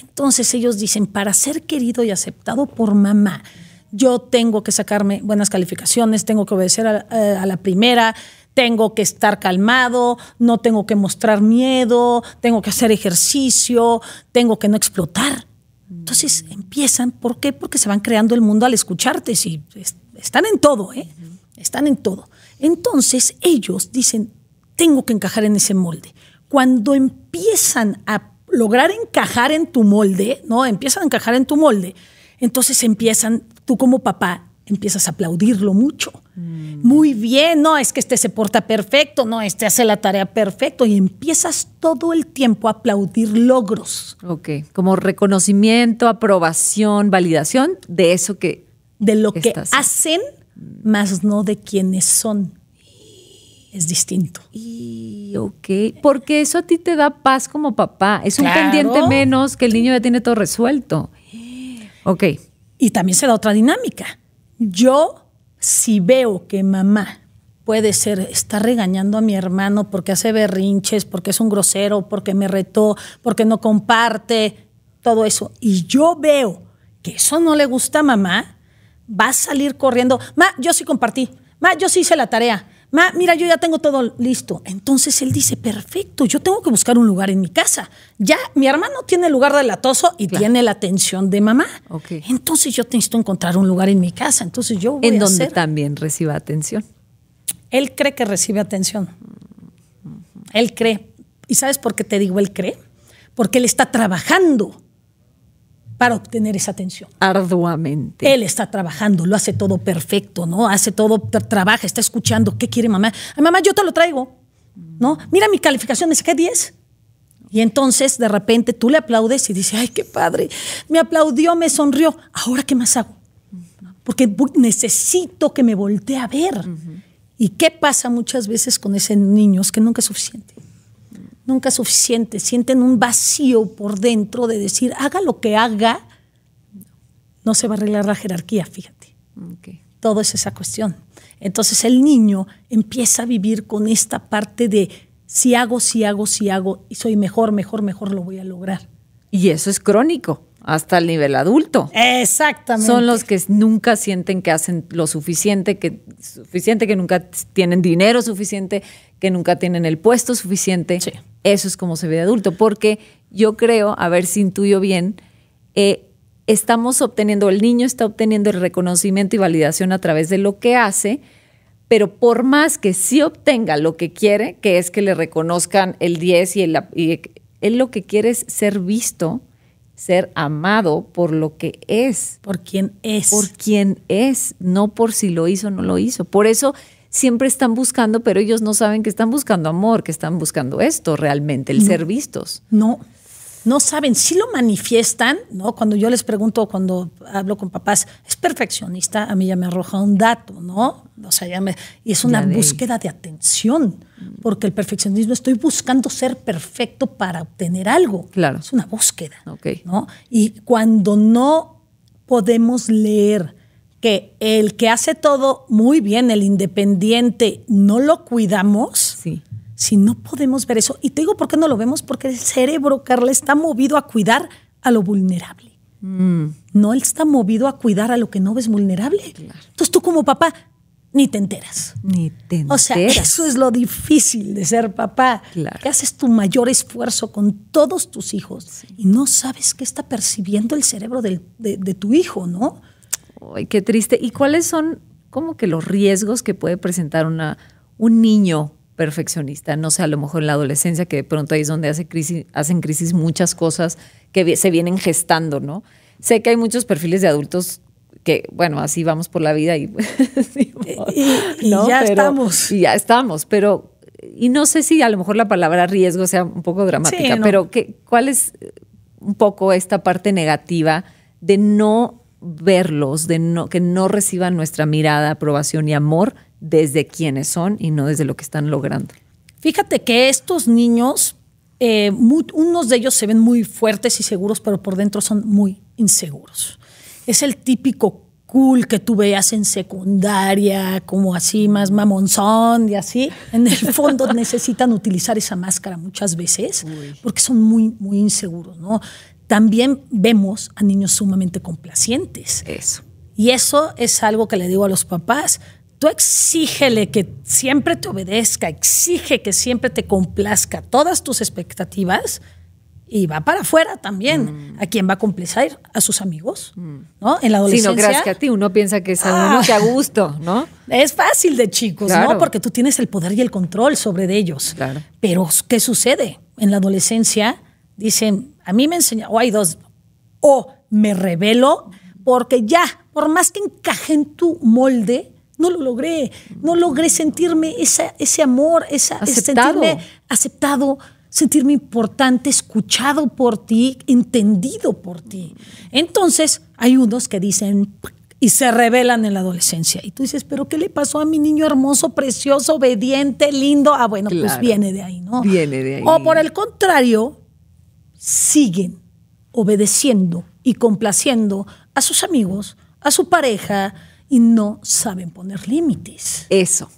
Entonces ellos dicen, para ser querido y aceptado por mamá, yo tengo que sacarme buenas calificaciones, tengo que obedecer eh, a, la primera, tengo que estar calmado, no tengo que mostrar miedo, tengo que hacer ejercicio, tengo que no explotar. Entonces empiezan, ¿por qué? Porque se van creando el mundo al escucharte, si están en todo, ¿eh? están en todo. Entonces ellos dicen, tengo que encajar en ese molde cuando empiezan a lograr encajar en tu molde, ¿no? Empiezan a encajar en tu molde, entonces empiezan, tú como papá, empiezas a aplaudirlo mucho. Mm. Muy bien, no, es que este se porta perfecto, no, este hace la tarea perfecto y empiezas todo el tiempo a aplaudir logros. Ok, como reconocimiento, aprobación, validación de eso que... De lo que hacen, más no de quienes son es distinto. Y ok, porque eso a ti te da paz como papá. Es un pendiente menos que el niño ya tiene todo resuelto. Eh. Ok. Y también se da otra dinámica. Yo, si veo que mamá puede ser, está regañando a mi hermano porque hace berrinches, porque es un grosero, porque me retó, porque no comparte, todo eso. Y yo veo que eso no le gusta a mamá, va a salir corriendo. Ma, yo sí compartí. Ma, yo sí hice la tarea mira, yo ya tengo todo listo. Entonces él dice, perfecto, yo tengo que buscar un lugar en mi casa. Ya mi hermano tiene el lugar de latoso y tiene la atención de mamá. Entonces yo necesito encontrar un lugar en mi casa. Entonces yo voy En a donde también reciba atención. Él cree que recibe atención. Él cree. ¿Y sabes por qué te digo él cree? Porque él está trabajando para obtener esa atención. Arduamente. Él está trabajando, lo hace todo perfecto, ¿no? Hace todo, trabaja, está escuchando, ¿qué quiere mamá? Ay, mamá, yo te lo traigo, ¿no? Mira mi calificación, me saqué 10. Y entonces de repente tú le aplaudes y dices, ay, qué padre, me aplaudió, me sonrió, ahora qué más hago? Porque necesito que me voltee a ver. ¿Y qué pasa muchas veces con ese niño? Es que nunca es suficiente nunca es suficiente, sienten un vacío por dentro de decir, haga lo que haga, no se va a arreglar la jerarquía, fíjate. Todo es esa cuestión. Entonces el niño empieza a vivir con esta parte de si hago, si hago, si hago, y soy mejor, mejor, mejor lo voy a lograr. Y eso es crónico hasta el nivel adulto. Exactamente. Son los que nunca sienten que hacen lo suficiente, que suficiente que nunca tienen dinero suficiente, que nunca tienen el puesto suficiente. Eso es como se ve de adulto, porque yo creo, a ver si intuyo bien, eh, estamos obteniendo, el niño está obteniendo el reconocimiento y validación a través de lo que hace, pero por más que sí obtenga lo que quiere, que es que le reconozcan el 10 y el... Y él lo que quiere es ser visto ser amado por lo que es. Por quien es. Por quien es, no por si lo hizo o no lo hizo. Por eso siempre están buscando, pero ellos no saben que están buscando amor, que están buscando esto realmente, el ser vistos. No, no saben, si lo manifiestan, ¿no? Cuando yo les pregunto, cuando hablo con papás, es perfeccionista, a mí ya me arroja un dato, ¿no? O sea, ya me... Y es una búsqueda de atención porque el perfeccionismo estoy buscando ser perfecto para obtener algo. Claro. Es una búsqueda. Okay. Y cuando no podemos leer que el que hace todo muy bien, el independiente, no lo cuidamos, sí. si no podemos ver eso, y te digo por qué no lo vemos, porque el cerebro, Carla, está movido a cuidar a lo vulnerable. Mm. No él está movido a cuidar a lo que no ves vulnerable. Entonces tú como papá, ni te enteras. Ni te enteras. O sea, eso es lo difícil de ser papá. Claro. Que haces tu mayor esfuerzo con todos tus hijos y no sabes qué está percibiendo el cerebro de, tu hijo, ¿no? Ay, qué triste. ¿Y cuáles son como que los riesgos que puede presentar una, un niño perfeccionista? No sé, a lo mejor en la adolescencia, que de pronto ahí es donde hace crisis, hacen crisis muchas cosas que se vienen gestando, ¿no? Sé que hay muchos perfiles de adultos que bueno, así vamos por la vida y, ya estamos. Y ya estamos, pero y no sé si a lo mejor la palabra riesgo sea un poco dramática, pero ¿cuál es un poco esta parte negativa de no verlos, de no que no reciban nuestra mirada, aprobación y amor desde quienes son y no desde lo que están logrando? Fíjate que estos niños, eh, unos de ellos se ven muy fuertes y seguros, pero por dentro son muy inseguros es el típico cool que tú veas en secundaria, como así más mamonzón y así. En el fondo necesitan utilizar esa máscara muchas veces porque son muy, muy inseguros, ¿no? También vemos a niños sumamente complacientes. Eso. Y eso es algo que le digo a los papás. Tú exígele que siempre te obedezca, exige que siempre te complazca todas tus expectativas, y va para afuera también. Mm. ¿A quién va a complacer? A sus amigos, mm. ¿no? En la adolescencia. Si no que a ti uno piensa que es a ah. a gusto, ¿no? Es fácil de chicos, ¿no? Porque tú tienes el poder y el control sobre ellos. Claro. Pero, ¿qué sucede? En la adolescencia dicen, a mí me enseña, o hay dos, o me revelo porque ya, por más que encaje en tu molde, no lo logré, no logré sentirme esa, ese amor, esa, aceptado. sentirme aceptado, sentirme importante, escuchado por ti, entendido por ti. Entonces, hay unos que dicen y se revelan en la adolescencia. Y tú dices, pero ¿qué le pasó a mi niño hermoso, precioso, obediente, lindo? Ah, bueno, pues viene de ahí, ¿no? Viene de ahí. O por el contrario, siguen obedeciendo y complaciendo a sus amigos, a su pareja, y no saben poner límites. Eso.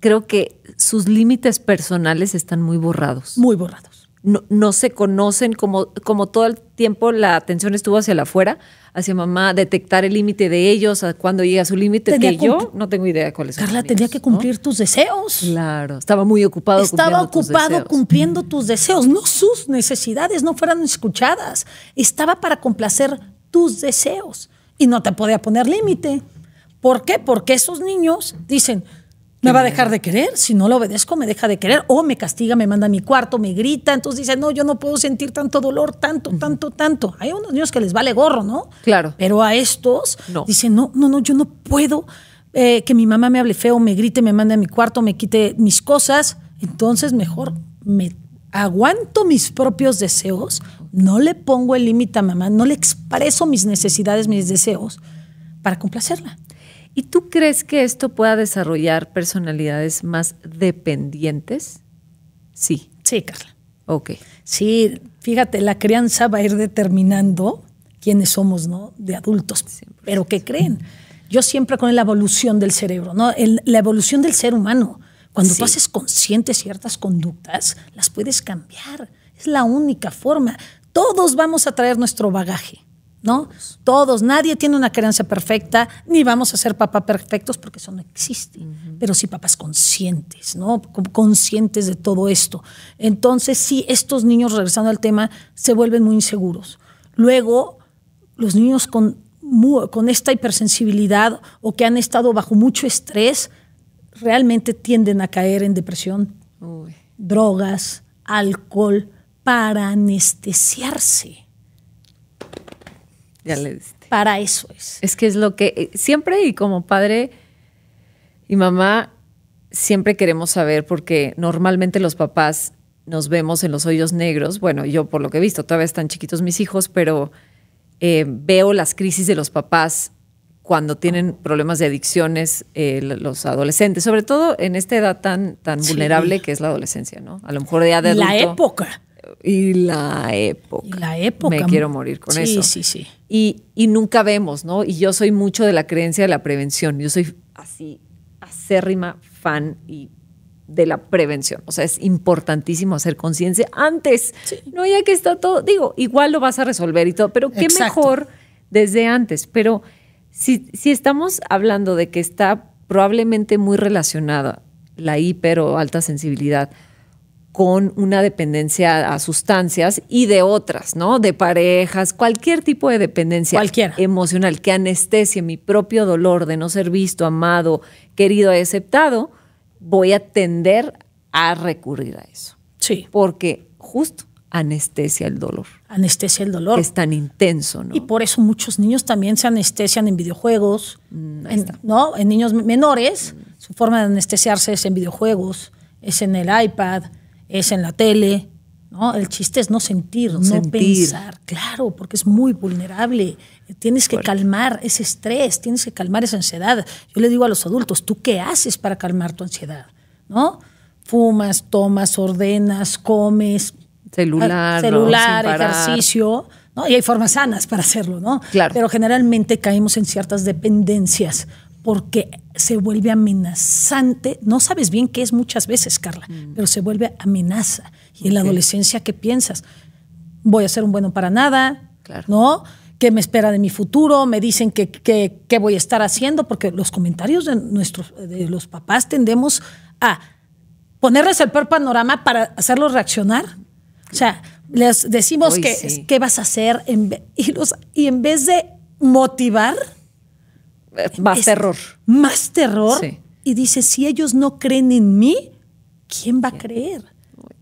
Creo que sus límites personales están muy borrados. Muy borrados. No, se conocen como, como todo el tiempo la atención estuvo hacia afuera, hacia mamá, detectar el límite de ellos, a cuándo llega su límite, que yo no tengo idea cuál es. Carla, tenía que cumplir tus deseos. Claro, estaba muy ocupado. Estaba ocupado cumpliendo tus deseos, no sus necesidades, no fueran escuchadas. Estaba para complacer tus deseos y no te podía poner límite. ¿Por qué? Porque esos niños dicen, me va a dejar de querer, si no lo obedezco me deja de querer, o me castiga, me manda a mi cuarto, me grita, entonces dice, no, yo no puedo sentir tanto dolor, tanto, tanto, tanto. Hay unos niños que les vale gorro, ¿no? Claro. Pero a estos no. dicen, no, no, no, yo no puedo eh, que mi mamá me hable feo, me grite, me mande a mi cuarto, me quite mis cosas, entonces mejor me aguanto mis propios deseos, no le pongo el límite a mamá, no le expreso mis necesidades, mis deseos para complacerla. ¿Y tú crees que esto pueda desarrollar personalidades más dependientes? Sí. Sí, Carla. Ok. Sí, fíjate, la crianza va a ir determinando quiénes somos, ¿no? De adultos. Pero ¿qué creen? Yo siempre con la evolución del cerebro, ¿no? la evolución del ser humano. Cuando tú haces consciente ciertas conductas, las puedes cambiar. Es la única forma. Todos vamos a traer nuestro bagaje. Todos, nadie tiene una creencia perfecta, ni vamos a ser papás perfectos porque eso no existe, pero sí papás conscientes, ¿no? Conscientes de todo esto. Entonces, sí, estos niños, regresando al tema, se vuelven muy inseguros. Luego, los niños con, esta hipersensibilidad o que han estado bajo mucho estrés, realmente tienden a caer en depresión, drogas, alcohol, para anestesiarse ya le diste. Para eso es. Es que es lo que eh, siempre y como padre y mamá siempre queremos saber porque normalmente los papás nos vemos en los hoyos negros. Bueno, yo por lo que he visto, todavía están chiquitos mis hijos, pero eh, veo las crisis de los papás cuando tienen problemas de adicciones eh, los adolescentes, sobre todo en esta edad tan, tan vulnerable que es la adolescencia, ¿no? A lo mejor ya de La época. Y la época. la época. Me quiero morir con eso. Sí, sí, sí. Y, nunca vemos, ¿no? Y yo soy mucho de la creencia de la prevención. Yo soy así, acérrima fan y de la prevención. O sea, es importantísimo hacer conciencia antes. No ya que estar todo, digo, igual lo vas a resolver y todo, pero qué mejor desde antes. Pero si, si estamos hablando de que está probablemente muy relacionada la hiper o alta sensibilidad con una dependencia a sustancias y de otras, ¿no? De parejas, cualquier tipo de dependencia emocional que anestesie mi propio dolor de no ser visto, amado, querido aceptado, voy a tender a recurrir a eso. Sí. Porque justo anestesia el dolor. Anestesia el dolor. es tan intenso, ¿no? Y por eso muchos niños también se anestesian en videojuegos, mm, ¿no? En niños menores, mm. su forma de anestesiarse es en videojuegos, es en el iPad, es en la tele, ¿no? El chiste es no sentir, no, pensar, claro, porque es muy vulnerable. Tienes que calmar ese estrés, tienes que calmar esa ansiedad. Yo le digo a los adultos, ¿tú qué haces para calmar tu ansiedad? ¿No? Fumas, tomas, ordenas, comes, celular, celular, ejercicio, ¿no? Y hay formas sanas para hacerlo, ¿no? Claro. Pero generalmente caemos en ciertas dependencias porque se vuelve amenazante. No sabes bien qué es muchas veces, Carla, mm. pero se vuelve amenaza. Y en la adolescencia, ¿qué piensas? Voy a ser un bueno para nada, ¿no? ¿Qué me espera de mi futuro? Me dicen que, voy a estar haciendo, porque los comentarios de, nuestros, de los papás tendemos a ponerles el peor panorama para hacerlos reaccionar. O sea, les decimos qué vas a hacer y, y en vez de motivar, más terror. Más terror. Y dice, si ellos no creen en mí, ¿quién va a creer?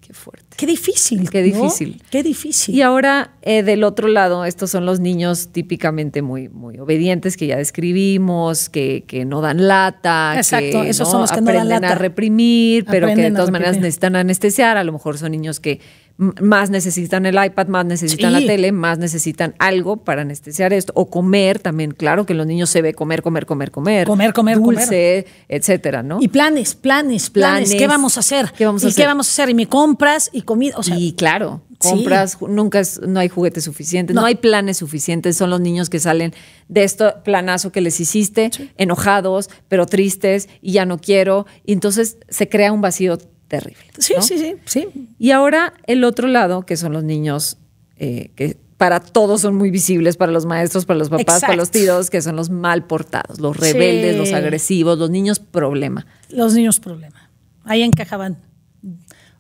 qué fuerte. Qué difícil. Qué difícil. Qué difícil. Y ahora, eh, del otro lado, estos son los niños típicamente muy, muy obedientes que ya describimos, que, no dan lata. Exacto, esos son los que no dan lata. a reprimir, pero que de todas maneras necesitan anestesiar. A lo mejor son niños que más necesitan el iPad, más necesitan la tele, más necesitan algo para anestesiar esto. O comer también, claro que los niños se ve comer, comer, comer, comer. Comer, comer, dulce, etcétera, ¿no? Y planes, planes, planes, ¿Qué vamos a hacer? ¿Qué vamos a ¿Y hacer? qué vamos a hacer? Y me compras y comida. O sea, y claro, compras, nunca no hay juguetes suficientes, no. hay planes suficientes, son los niños que salen de este planazo que les hiciste, enojados, pero tristes, y ya no quiero. Y entonces se crea un vacío terrible. Sí, sí, sí, sí. Y ahora el otro lado, que son los niños eh, que para todos son muy visibles, para los maestros, para los papás, para los tíos, que son los mal portados, los rebeldes, los agresivos, los niños problema. Los niños problema. Ahí encajaban.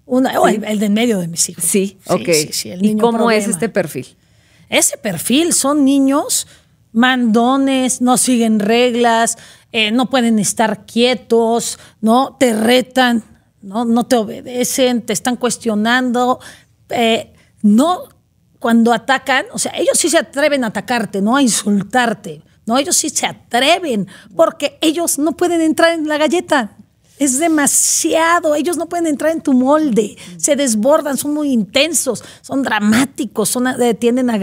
Una, oh, el, de en medio de mis hijos. Sí, sí ok. ¿Y cómo es este perfil? Ese perfil son niños mandones, no siguen reglas, eh, no pueden estar quietos, ¿no? Te retan. ¿no? no te obedecen, te están cuestionando, eh, no cuando atacan, o sea, ellos sí se atreven a atacarte, no a insultarte, no, ellos sí se atreven porque ellos no pueden entrar en la galleta, es demasiado. Ellos no pueden entrar en tu molde. Se desbordan, son muy intensos, son dramáticos, son, eh, tienden a,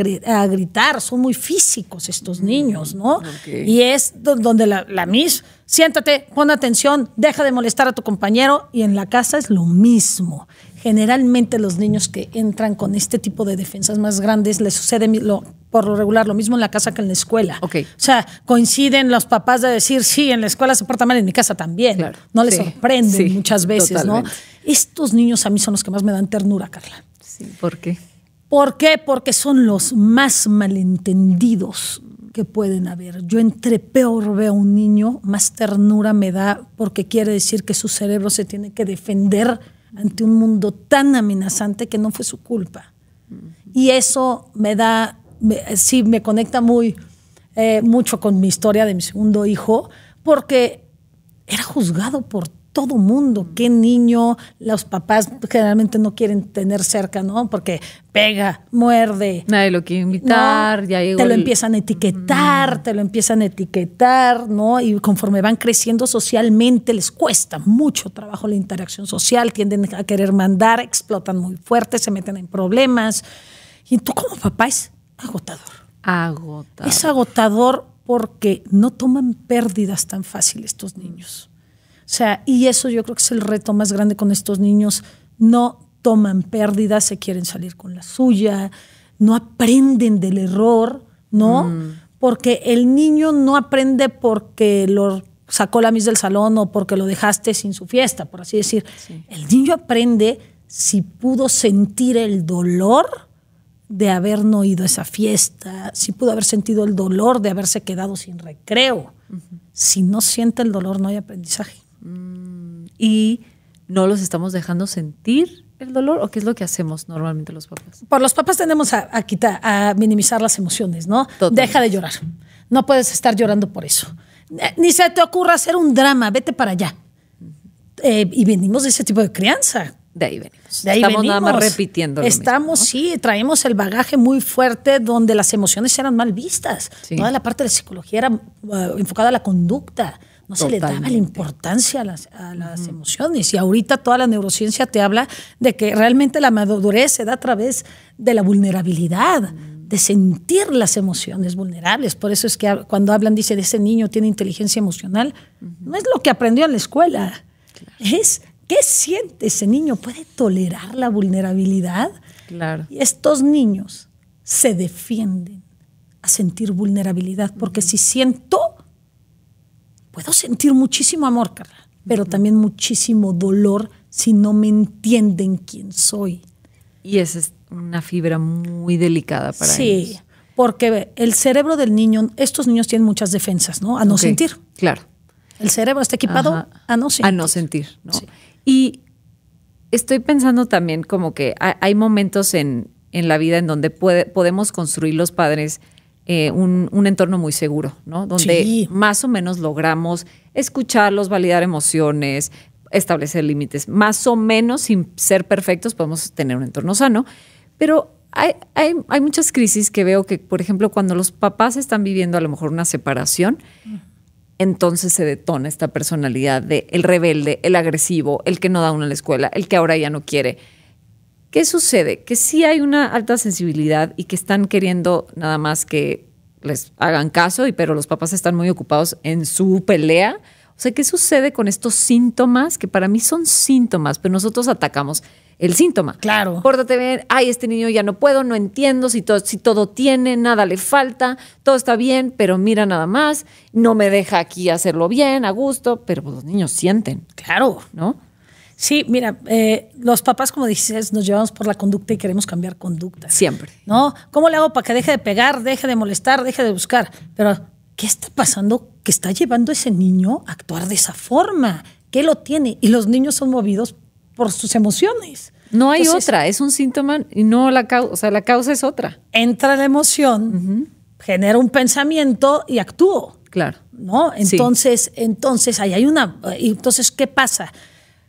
gritar, son muy físicos estos mm, niños, ¿no? Y es donde la, la Miss, siéntate, pon atención, deja de molestar a tu compañero y en la casa es lo mismo. Generalmente los niños que entran con este tipo de defensas más grandes les sucede por lo regular lo mismo en la casa que en la escuela. O sea, coinciden los papás de decir, sí, en la escuela se porta mal, en mi casa también. No les sorprende muchas veces, ¿no? Estos niños a mí son los que más me dan ternura, Carla. ¿por qué? ¿Por qué? Porque son los más malentendidos que pueden haber. Yo entre peor veo a un niño, más ternura me da porque quiere decir que su cerebro se tiene que defender ante un mundo tan amenazante que no fue su culpa. Y eso me da, sí, me conecta muy eh, mucho con mi historia de mi segundo hijo, porque era juzgado por todo mundo, qué niño, los papás generalmente no quieren tener cerca, ¿no? Porque pega, muerde. Nadie lo quiere invitar, ya Te lo empiezan a etiquetar, te lo empiezan a etiquetar, ¿no? Y conforme van creciendo socialmente, les cuesta mucho trabajo la interacción social, tienden a querer mandar, explotan muy fuerte, se meten en problemas. Y tú como papá es agotador. Agotador. Es agotador porque no toman pérdidas tan fáciles estos niños. O sea, y eso yo creo que es el reto más grande con estos niños. No toman pérdidas, se quieren salir con la suya, no aprenden del error, ¿no? Mm. Porque el niño no aprende porque lo sacó la mis del salón o porque lo dejaste sin su fiesta, por así decir. El niño aprende si pudo sentir el dolor de haber no ido a esa fiesta, si pudo haber sentido el dolor de haberse quedado sin recreo. Si no siente el dolor, no hay aprendizaje. Mm, y no los estamos dejando sentir el dolor o qué es lo que hacemos normalmente los papás? Por los papás tenemos a, a, quitar, a minimizar las emociones, ¿no? Deja de llorar. No puedes estar llorando por eso. Eh, ni se te ocurra hacer un drama, vete para allá. Eh, y venimos de ese tipo de crianza. De ahí venimos. Estamos nada más repitiendo. Estamos, sí, traemos el bagaje muy fuerte donde las emociones eran mal vistas. Toda la parte de psicología era eh, enfocada a la conducta no se le daba la importancia a las, emociones. Y ahorita toda la neurociencia te habla de que realmente la madurez se da a través de la vulnerabilidad. de sentir las emociones vulnerables. Por eso es que cuando hablan, dice, ese niño tiene inteligencia emocional, no es lo que aprendió en la escuela, es qué siente ese niño, puede tolerar la vulnerabilidad. Claro. Y estos niños se defienden a sentir vulnerabilidad, porque si siento, puedo sentir muchísimo amor, Carla, pero también muchísimo dolor si no me entienden quién soy. Y esa es una fibra muy delicada para sí, Sí, porque el cerebro del niño, estos niños tienen muchas defensas, ¿no? A no sentir. Claro. El cerebro está equipado a no sentir. A no sentir, ¿no? Y estoy pensando también como que hay momentos en, la vida en donde podemos construir los padres eh, un, entorno muy seguro, ¿no? Donde más o menos logramos escucharlos, validar emociones, establecer límites. Más o menos, sin ser perfectos, podemos tener un entorno sano. Pero hay, muchas crisis que veo que, por ejemplo, cuando los papás están viviendo a lo mejor una separación, entonces se detona esta personalidad de el rebelde, el agresivo, el que no da una a la escuela, el que ahora ya no quiere ¿Qué sucede? Que sí hay una alta sensibilidad y que están queriendo nada más que les hagan caso, y, pero los papás están muy ocupados en su pelea. O sea, ¿qué sucede con estos síntomas? Que para mí son síntomas, pero nosotros atacamos el síntoma. Claro. Pórtate bien, ay, este niño ya no puedo, no entiendo si todo, si todo tiene, nada le falta, todo está bien, pero mira nada más, no me deja aquí hacerlo bien, a gusto, pero pues los niños sienten. Claro. ¿No? Sí, mira, eh, los papás, como dices, nos llevamos por la conducta y queremos cambiar conducta. Siempre. ¿No? ¿Cómo le hago para que deje de pegar, deje de molestar, deje de buscar? Pero, ¿qué está pasando que está llevando a ese niño a actuar de esa forma? ¿Qué lo tiene? Y los niños son movidos por sus emociones. No hay otra, es un síntoma y no la causa, o sea, la causa es otra. Entra la emoción, genera un pensamiento y actúo. Claro. ¿No? Entonces, entonces hay una entonces ¿qué pasa?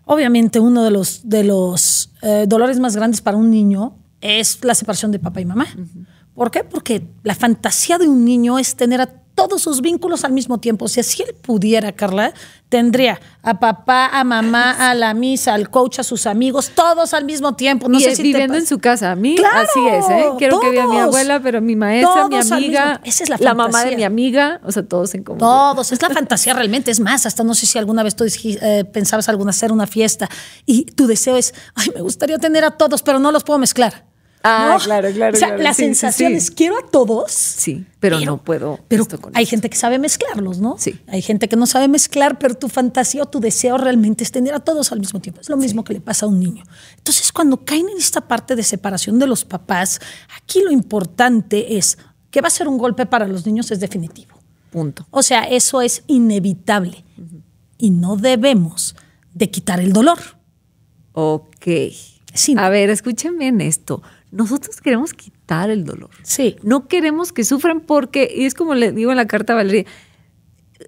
Obviamente uno de los, de los eh, dolores más grandes para un niño es la separación de papá y mamá. ¿Por qué? Porque la fantasía de un niño es tener a todos sus vínculos al mismo tiempo. O sea, si él pudiera, Carla, tendría a papá, a mamá, a la misa, al coach, a sus amigos, todos al mismo tiempo. No sé es, si viviendo en su casa, a mí así es, ¿eh? Quiero que vea mi abuela, pero mi maestra, mi amiga, Esa es la, la, mamá de mi amiga, o sea, todos en común. Todos, es la fantasía realmente, es más, hasta no sé si alguna vez tú eh, pensabas alguna hacer una fiesta y tu deseo es, ay, me gustaría tener a todos, pero no los puedo mezclar. Ah, claro, claro. O sea, la sensación es quiero a todos. Sí, pero, no puedo. Pero hay gente que sabe mezclarlos, ¿no? Sí. Hay gente que no sabe mezclar, pero tu fantasía o tu deseo realmente es tener a todos al mismo tiempo. Es lo mismo que le pasa a un niño. Entonces, cuando caen en esta parte de separación de los papás, aquí lo importante es que va a ser un golpe para los niños es definitivo. Punto. O sea, eso es inevitable y no debemos de quitar el dolor. Ok. Sí. A ver, escúchenme en esto nosotros queremos quitar el dolor. Sí. No queremos que sufran porque, y es como le digo en la carta a Valeria,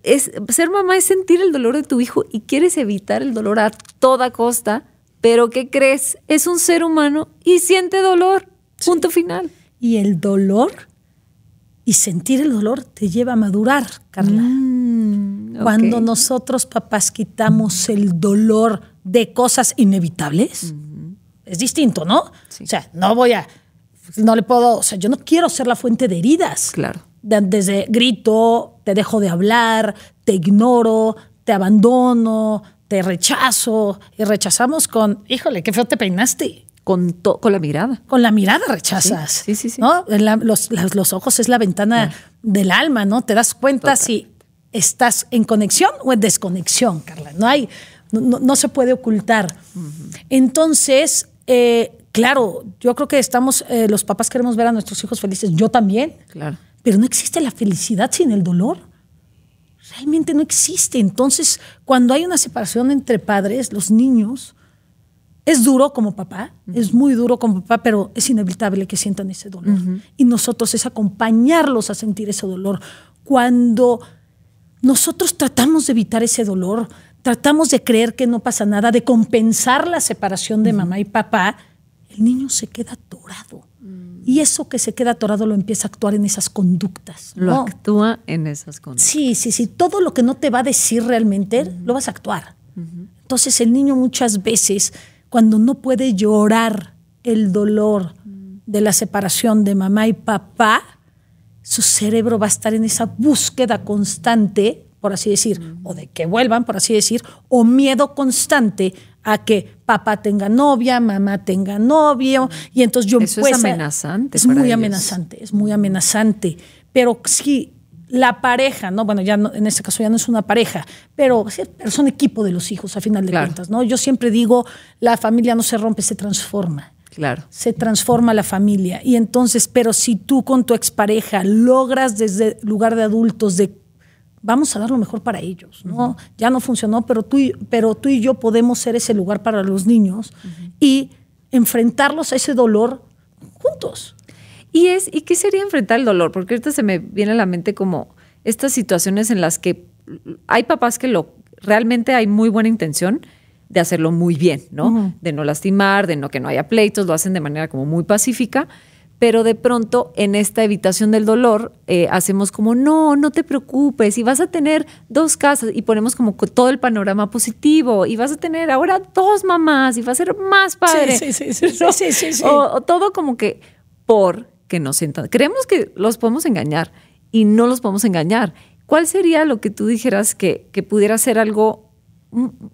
es, ser mamá es sentir el dolor de tu hijo y quieres evitar el dolor a toda costa, pero ¿qué crees? Es un ser humano y siente dolor. Punto final. Y el dolor y sentir el dolor te lleva a madurar, Carla. Mm, Cuando nosotros papás quitamos el dolor de cosas inevitables, mm es distinto, ¿no? O sea, no voy a, no le puedo, o sea, yo no quiero ser la fuente de heridas. Claro. desde grito, te dejo de hablar, te ignoro, te abandono, te rechazo. Y rechazamos con, híjole, qué feo te peinaste. Con, con la mirada. Con la mirada rechazas. Sí, sí, sí. los, ojos es la ventana del alma, ¿no? Te das cuenta si estás en conexión o en desconexión, Carla. No hay, no, se puede ocultar. Entonces, eh, claro, yo creo que estamos, eh, los papás queremos ver a nuestros hijos felices, yo también. Claro. Pero no existe la felicidad sin el dolor. Realmente no existe. Entonces, cuando hay una separación entre padres, los niños, es duro como papá, es muy duro como papá, pero es inevitable que sientan ese dolor. Y nosotros es acompañarlos a sentir ese dolor. Cuando nosotros tratamos de evitar ese dolor, tratamos de creer que no pasa nada, de compensar la separación de mamá y papá, el niño se queda atorado. Y mm. eso que se queda atorado lo empieza a actuar en esas conductas. Lo actúa en esas conductas. Sí, sí, sí. Todo lo que no te va a decir realmente, lo vas a actuar. Entonces el niño muchas veces, cuando no puede llorar el dolor mm. de la separación de mamá y papá, su cerebro va a estar en esa búsqueda constante por así decir, o de que vuelvan, por así decir, o miedo constante a que papá tenga novia, mamá tenga novio, y entonces yo Eso pues, es amenazante. Es muy amenazante, es muy amenazante. Pero sí, la pareja, ¿no? Bueno, ya en este caso ya no es una pareja, pero son equipo de los hijos, a final de cuentas, ¿no? Yo siempre digo, la familia no se rompe, se transforma. Claro. Se transforma la familia. Y entonces, pero si tú con tu expareja logras desde lugar de adultos de vamos a dar lo mejor para ellos, ¿no? Ya no funcionó, pero tú, y, pero tú y yo podemos ser ese lugar para los niños y enfrentarlos a ese dolor juntos. ¿Y, es, ¿Y qué sería enfrentar el dolor? Porque ahorita se me viene a la mente como estas situaciones en las que hay papás que lo realmente hay muy buena intención de hacerlo muy bien, ¿no? De no lastimar, de no que no haya pleitos, lo hacen de manera como muy pacífica, pero de pronto en esta evitación del dolor eh, hacemos como, no, no te preocupes, y vas a tener dos casas, y ponemos como todo el panorama positivo, y vas a tener ahora dos mamás, y va a ser más padre. Sí, sí, sí, sí, sí, O, todo como que por que nos sientan. Creemos que los podemos engañar y no los podemos engañar. ¿Cuál sería lo que tú dijeras que, que pudiera ser algo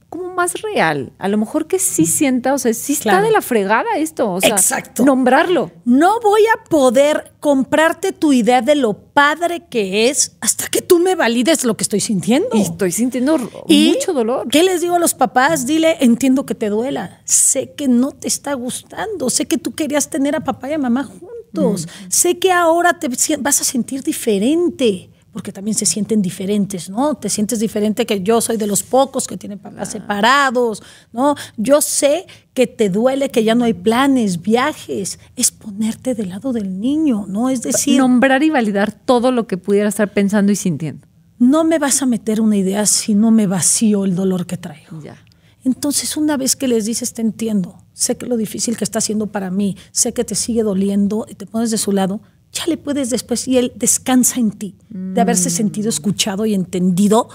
como más real. A lo mejor que sí sienta, o sea, sí está de la fregada esto. O sea, Exacto. Nombrarlo. No voy a poder comprarte tu idea de lo padre que es hasta que tú me valides lo que estoy sintiendo. estoy sintiendo mucho dolor. ¿Qué les digo a los papás? Dile, entiendo que te duela. Sé que no te está gustando. Sé que tú querías tener a papá y a mamá juntos. Sé que ahora te vas a sentir diferente porque también se sienten diferentes, ¿no? Te sientes diferente que yo soy de los pocos que tienen papás separados, ¿no? Yo sé que te duele que ya no hay planes, viajes, es ponerte del lado del niño, ¿no? Es decir... Nombrar y validar todo lo que pudiera estar pensando y sintiendo. No me vas a meter una idea si no me vacío el dolor que traigo. Ya. Entonces, una vez que les dices, te entiendo, sé que lo difícil que está haciendo para mí, sé que te sigue doliendo y te pones de su lado, ya le puedes después. Y él descansa en ti, de haberse mm. sentido escuchado y entendido.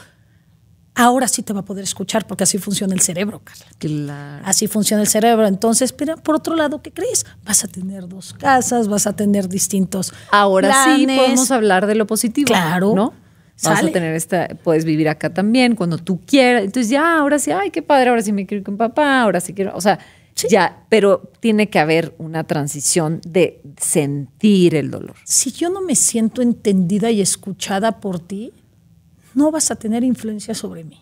Ahora sí te va a poder escuchar porque así funciona el cerebro, Carla. Claro. Así funciona el cerebro. Entonces, pero por otro lado, ¿qué crees? Vas a tener dos casas, vas a tener distintos. Ahora sí podemos hablar de lo positivo. Claro. ¿no? Vas a tener esta, puedes vivir acá también cuando tú quieras. Entonces, ya, ahora sí, ay, qué padre, ahora sí me quiero ir con papá, ahora sí quiero. O sea, ya, pero tiene que haber una transición de sentir el dolor. Si yo no me siento entendida y escuchada por ti, no vas a tener influencia sobre mí.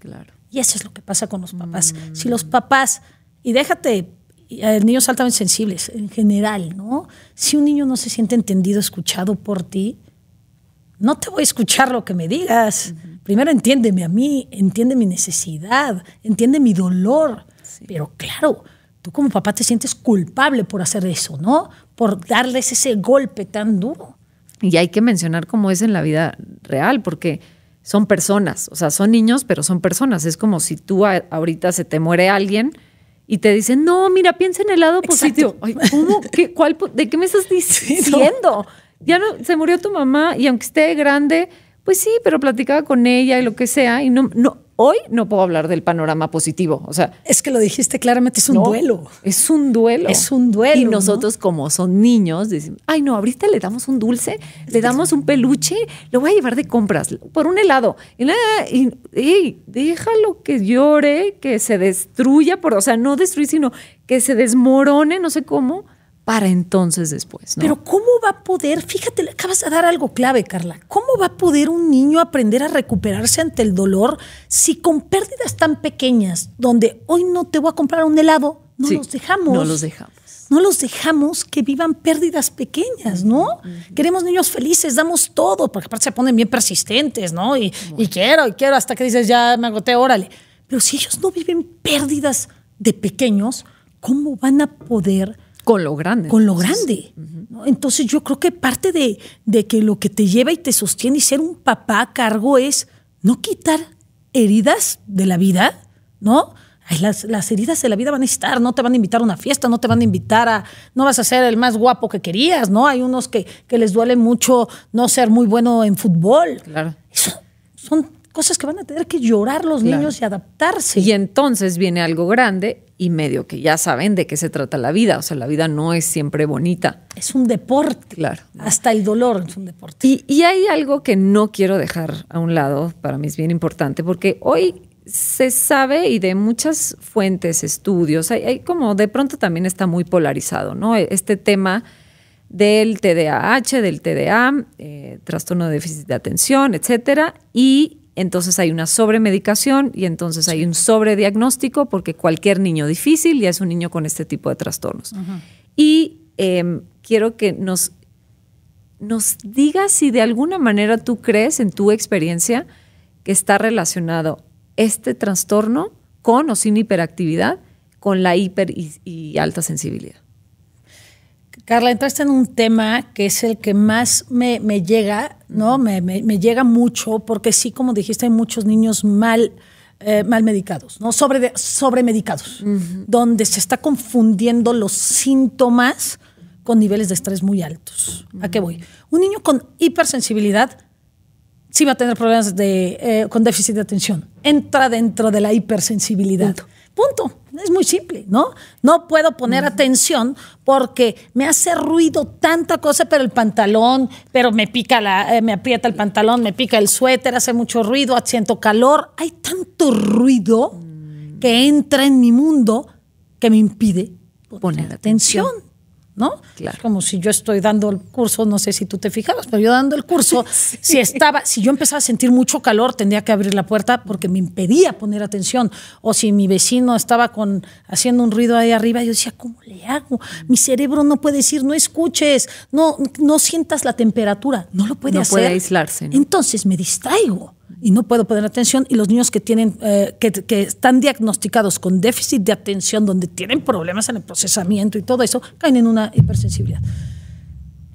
Claro. Y eso es lo que pasa con los papás. Mm. Si los papás, y déjate, niños altamente sensibles en general, ¿no? Si un niño no se siente entendido, escuchado por ti, no te voy a escuchar lo que me digas. Primero entiéndeme a mí, entiende mi necesidad, entiende mi dolor pero claro, tú como papá te sientes culpable por hacer eso, ¿no? Por darles ese golpe tan duro. Y hay que mencionar cómo es en la vida real, porque son personas, o sea, son niños, pero son personas. Es como si tú ahorita se te muere alguien y te dicen, no, mira, piensa en el lado positivo. cuál, ¿De qué me estás diciendo? Ya no, se murió tu mamá y aunque esté grande, pues sí, pero platicaba con ella y lo que sea, y no, no, hoy no puedo hablar del panorama positivo. O sea, es que lo dijiste claramente, es un duelo. Es un duelo. Es un duelo. Y nosotros, como son niños, decimos, ay, no, ahorita le damos un dulce, le damos un peluche, lo voy a llevar de compras por un helado. Y, y, y déjalo que llore, que se destruya, por, o sea, no destruir, sino que se desmorone, no sé cómo para entonces después. Pero ¿cómo va a poder, fíjate, acabas de dar algo clave, Carla, ¿cómo va a poder un niño aprender a recuperarse ante el dolor si con pérdidas tan pequeñas, donde hoy no te voy a comprar un helado, no los dejamos? No los dejamos. No los dejamos que vivan pérdidas pequeñas, ¿no? Queremos niños felices, damos todo, porque aparte se ponen bien persistentes, ¿no? Y, y quiero, y quiero, hasta que dices, ya me agoté, órale. Pero si ellos no viven pérdidas de pequeños, ¿cómo van a poder con lo grande. Con lo grande. Entonces yo creo que parte de, que lo que te lleva y te sostiene y ser un papá a cargo es no quitar heridas de la vida, ¿no? las, heridas de la vida van a estar, no te van a invitar a una fiesta, no te van a invitar a, no vas a ser el más guapo que querías, ¿no? Hay unos que, que les duele mucho no ser muy bueno en fútbol. Claro. son cosas que van a tener que llorar los niños y adaptarse. Y entonces viene algo grande y medio que ya saben de qué se trata la vida. O sea, la vida no es siempre bonita. Es un deporte. Claro. Hasta el dolor es un deporte. Y, hay algo que no quiero dejar a un lado, para mí es bien importante, porque hoy se sabe y de muchas fuentes, estudios, hay, como de pronto también está muy polarizado, ¿no? E, este tema del TDAH, del TDA, eh, trastorno de déficit de atención, etcétera, y entonces hay una sobremedicación y entonces hay un sobrediagnóstico porque cualquier niño difícil ya es un niño con este tipo de trastornos. Y em, quiero que nos, nos digas si de alguna manera tú crees en tu experiencia que está relacionado este trastorno con o sin hiperactividad con la hiper y alta sensibilidad. Carla, entraste en un tema que es el que más me, llega, ¿no? Me, llega mucho, porque sí, como dijiste, hay muchos niños mal, eh, mal medicados, ¿no? Sobre, sobre medicados, donde se está confundiendo los síntomas con niveles de estrés muy altos. ¿A qué voy? Un niño con hipersensibilidad sí va a tener problemas de, eh, con déficit de atención. Entra dentro de la hipersensibilidad. Punto. Es muy simple, ¿no? No puedo poner atención porque me hace ruido tanta cosa, pero el pantalón, pero me pica la, eh, me aprieta el pantalón, me pica el suéter, hace mucho ruido, siento calor. Hay tanto ruido mm. que entra en mi mundo que me impide poner, atención. ¿no? Claro. Es como si yo estoy dando el curso, no sé si tú te fijabas, pero yo dando el curso, si estaba, si yo empezaba a sentir mucho calor, tendría que abrir la puerta porque me impedía poner atención. O si mi vecino estaba con haciendo un ruido ahí arriba, yo decía, ¿cómo le hago? Mi cerebro no puede decir, no escuches, no, no sientas la temperatura, no lo puede hacer. puede aislarse. Entonces me distraigo y no puedo poner atención, y los niños que, tienen, eh, que, están diagnosticados con déficit de atención, donde tienen problemas en el procesamiento y todo eso, caen en una hipersensibilidad.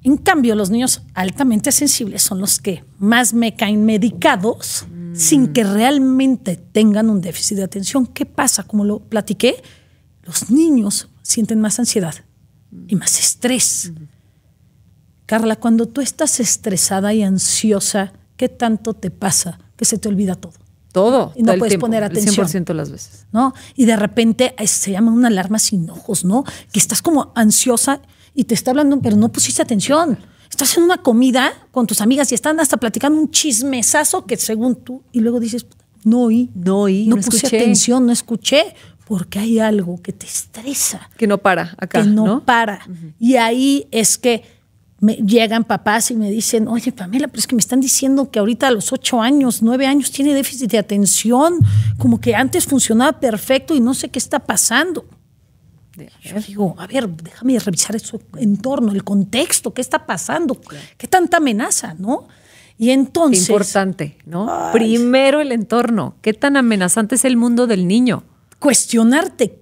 En cambio, los niños altamente sensibles son los que más me caen medicados sin que realmente tengan un déficit de atención. ¿Qué pasa? Como lo platiqué, los niños sienten más ansiedad y más estrés. Carla, cuando tú estás estresada y ansiosa, ¿Qué tanto te pasa que se te olvida todo? Todo. Y no puedes poner atención. 100% las veces. ¿No? Y de repente eh, se llama una alarma sin ojos, ¿no? Que estás como ansiosa y te está hablando, pero no pusiste atención. Estás en una comida con tus amigas y están hasta platicando un chismesazo que según tú, y luego dices, no oí, no oí, no, no puse atención, no escuché, porque hay algo que te estresa. Que no para acá. Que no, para. Y ahí es que me llegan papás y me dicen, oye Pamela, pero es que me están diciendo que ahorita a los ocho años, nueve años tiene déficit de atención, como que antes funcionaba perfecto y no sé qué está pasando. Yo digo, a ver, déjame revisar su entorno, el contexto, qué está pasando, qué tanta amenaza, ¿no? Y entonces... importante, ¿no? Primero el entorno, qué tan amenazante es el mundo del niño. Cuestionarte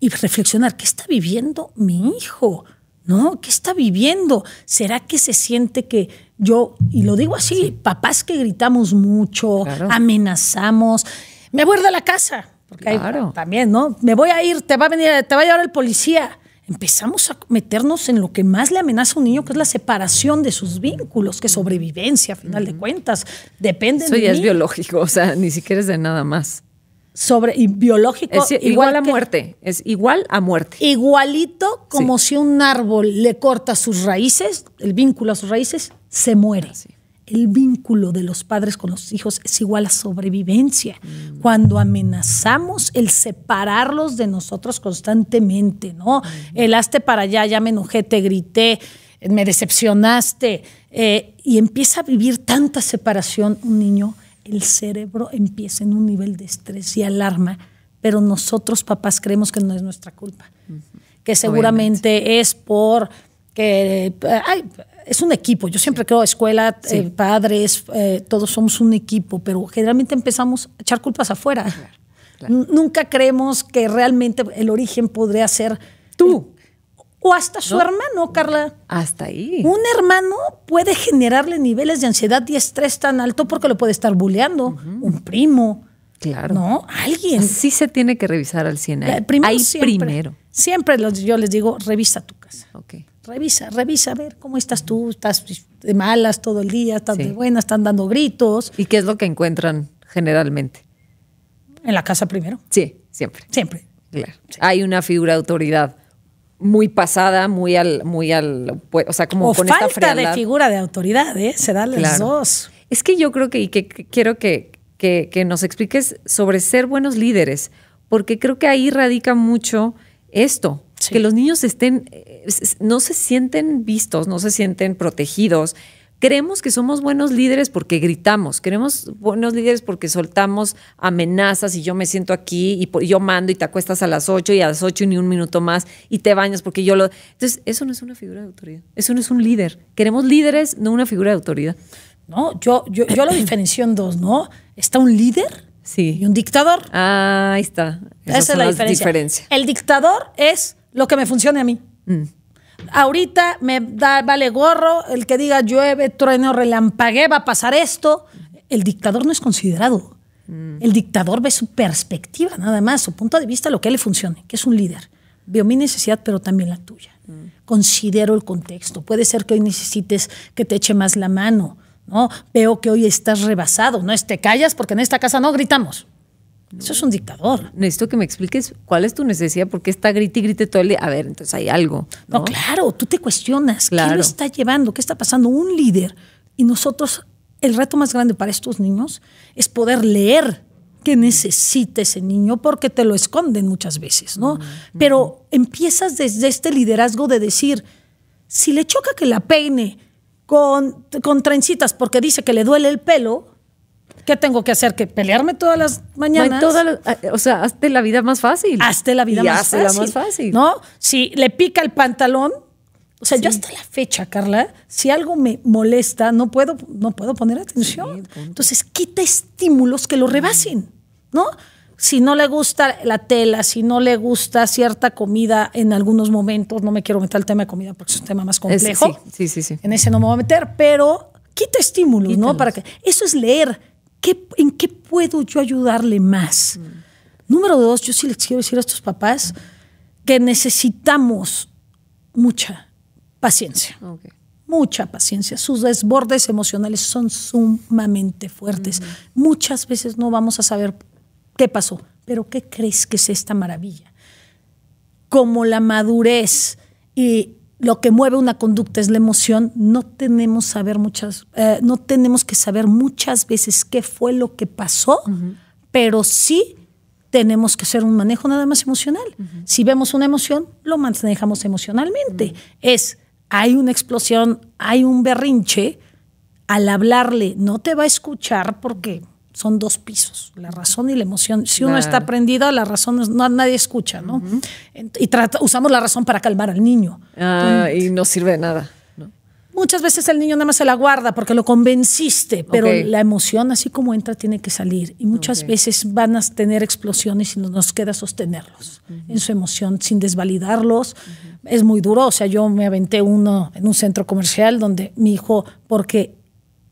y reflexionar, ¿qué está viviendo mi hijo? ¿no? ¿Qué está viviendo? ¿Será que se siente que yo, y lo digo así, papás que gritamos mucho, amenazamos, me voy de la casa? Porque ahí también, ¿no? Me voy a ir, te va a venir, te va a llevar el policía. Empezamos a meternos en lo que más le amenaza a un niño, que es la separación de sus vínculos, que es mm. sobrevivencia, a final de mm. cuentas. Depende Eso ya es biológico, o sea, ni siquiera es de nada más sobre biológico. Es igual, a muerte, es igual a muerte. Igualito como si un árbol le corta sus raíces, el vínculo a sus raíces, se muere. Ah, el vínculo de los padres con los hijos es igual a sobrevivencia. Mm. Cuando amenazamos el separarlos de nosotros constantemente, ¿no? Mm. El para allá, ya me enojé, te grité, me decepcionaste. Eh, y empieza a vivir tanta separación un niño el cerebro empieza en un nivel de estrés y alarma, pero nosotros papás creemos que no es nuestra culpa, que seguramente es por que es un equipo. Yo siempre creo escuela, eh, padres, eh, todos somos un equipo, pero generalmente empezamos a echar culpas afuera. Nunca creemos que realmente el origen podría ser tú o hasta su hermano, Carla. Hasta ahí. Un hermano puede generarle niveles de ansiedad y estrés tan alto porque lo puede estar buleando. Un primo. Claro. No, alguien. Sí se tiene que revisar al 100. Eh, primero. siempre, primero. Siempre yo les digo, revisa tu casa. Ok. Revisa, revisa, a ver cómo estás tú. Estás de malas todo el día, estás de buenas, están dando gritos. ¿Y qué es lo que encuentran generalmente? En la casa primero. Sí, siempre. Siempre. Hay una figura de autoridad muy pasada, muy al, muy al, o sea, como con falta de figura de autoridad, ¿eh? se dan las dos. Es que yo creo que, y que, quiero que, que, nos expliques sobre ser buenos líderes, porque creo que ahí radica mucho esto, que los niños estén, eh, no se sienten vistos, no se sienten protegidos, Creemos que somos buenos líderes porque gritamos, queremos buenos líderes porque soltamos amenazas y yo me siento aquí y, yo mando y te acuestas a las 8 y a las 8 ni un minuto más y te bañas porque yo lo... Entonces, eso no es una figura de autoridad, eso no es un líder. Queremos líderes, no una figura de autoridad. No, yo, yo, yo lo diferencio en dos, ¿no? Está un líder sí. y un dictador. Ah, ahí está. Esa es la diferencia. El dictador es lo que me funcione a mí. Mm ahorita me da, vale gorro el que diga llueve, trueno, relampague, va a pasar esto. El dictador no es considerado. Mm. El dictador ve su perspectiva, nada más, su punto de vista, lo que le funcione, que es un líder. Veo mi necesidad, pero también la tuya. Mm. Considero el contexto. Puede ser que hoy necesites que te eche más la mano. ¿no? Veo que hoy estás rebasado. No es te callas porque en esta casa no gritamos. Eso es un dictador. Necesito que me expliques cuál es tu necesidad, porque está grite y grite todo el día. A ver, entonces hay algo. No, claro, tú te cuestionas qué lo está llevando, qué está pasando. Un líder. Y nosotros, el reto más grande para estos niños es poder leer qué necesita ese niño, porque te lo esconden muchas veces, ¿no? Mm, Pero mm. empiezas desde este liderazgo de decir, si le choca que la peine con, con trencitas porque dice que le duele el pelo, ¿Qué tengo que hacer? ¿Que pelearme todas las mañanas? Ah, o sea, hazte la vida más fácil. Hazte la vida más fácil. ¿No? Si le pica el pantalón, o sea, yo hasta la fecha, Carla, si algo me molesta, no puedo, no puedo poner atención. Entonces, quita estímulos que lo rebasen, ¿no? Si no le gusta la tela, si no le gusta cierta comida en algunos momentos, no me quiero meter al tema de comida porque es un tema más complejo. sí, sí, sí, En ese no me voy a meter, pero quita estímulos, ¿no? Para que eso es leer en qué puedo yo ayudarle más? Mm. Número dos, yo sí les quiero decir a estos papás que necesitamos mucha paciencia. Mucha paciencia. Sus desbordes emocionales son sumamente fuertes. Mm. Muchas veces no vamos a saber qué pasó, pero ¿qué crees que es esta maravilla? Como la madurez y lo que mueve una conducta es la emoción, no tenemos, saber muchas, eh, no tenemos que saber muchas veces qué fue lo que pasó, pero sí tenemos que hacer un manejo nada más emocional. Si vemos una emoción, lo manejamos emocionalmente. Es, hay una explosión, hay un berrinche, al hablarle no te va a escuchar porque son dos pisos, la razón y la emoción. Si uno está prendido, la razón no, nadie escucha, ¿no? Y usamos la razón para calmar al niño. Ah, y no sirve de nada. ¿no? Muchas veces el niño nada más se la guarda porque lo convenciste, pero la emoción, así como entra, tiene que salir. Y muchas veces van a tener explosiones y nos queda sostenerlos en su emoción sin desvalidarlos. Es muy duro. O sea, yo me aventé uno en un centro comercial donde mi hijo, porque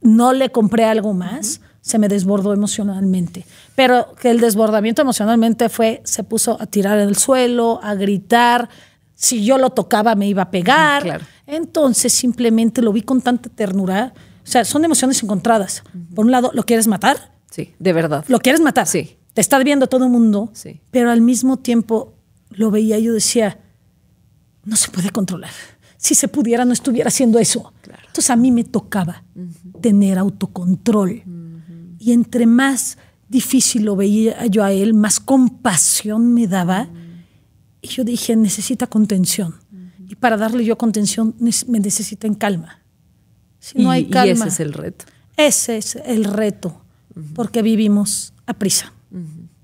no le compré algo más se me desbordó emocionalmente. Pero que el desbordamiento emocionalmente fue, se puso a tirar en el suelo, a gritar. Si yo lo tocaba me iba a pegar. Entonces simplemente lo vi con tanta ternura. O sea, son emociones encontradas. Por un lado, lo quieres matar. Sí, de verdad. Lo quieres matar. Sí. Te está viendo todo el mundo. Sí. Pero al mismo tiempo lo veía y yo decía, no se puede controlar. Si se pudiera, no estuviera haciendo eso. Entonces a mí me tocaba tener autocontrol. Y entre más difícil lo veía yo a él, más compasión me daba. Y yo dije, necesita contención. Y para darle yo contención me necesita en calma. Si no hay calma. ese es el reto. Ese es el reto, porque vivimos a prisa.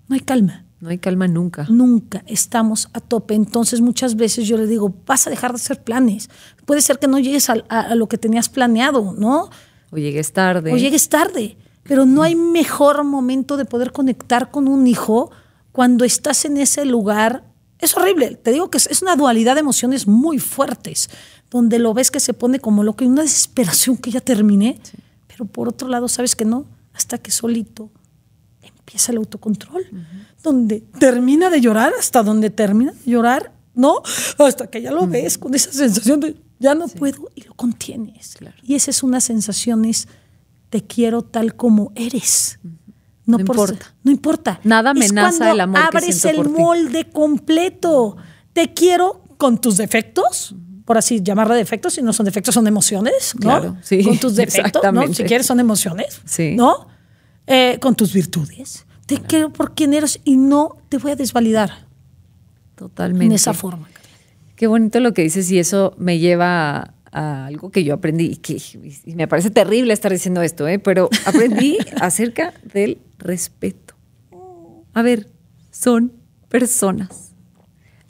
No hay calma. No hay calma nunca. Nunca estamos a tope. Entonces muchas veces yo le digo, vas a dejar de hacer planes. Puede ser que no llegues a lo que tenías planeado, ¿no? O llegues tarde. O llegues tarde. Pero no hay mejor momento de poder conectar con un hijo cuando estás en ese lugar. Es horrible, te digo que es una dualidad de emociones muy fuertes, donde lo ves que se pone como loco y una desesperación que ya terminé, pero por otro lado sabes que no, hasta que solito empieza el autocontrol, donde termina de llorar, hasta donde termina de llorar, ¿no? Hasta que ya lo ves con esa sensación de ya no puedo y lo contienes. Claro. Y esas son unas sensaciones te quiero tal como eres. No, importa. No importa. Nada amenaza el amor. que siento el molde completo. Te quiero con tus defectos, por así llamarle defectos, si no son defectos, son emociones, ¿no? Claro, con tus defectos, ¿no? Si quieres, son emociones, ¿no? Eh, con tus virtudes. Te quiero por quien eres y no te voy a desvalidar. Totalmente. En esa forma. Qué bonito lo que dices y eso me lleva algo que yo aprendí y que me parece terrible estar diciendo esto, ¿eh? pero aprendí acerca del respeto. Oh. A ver, son personas.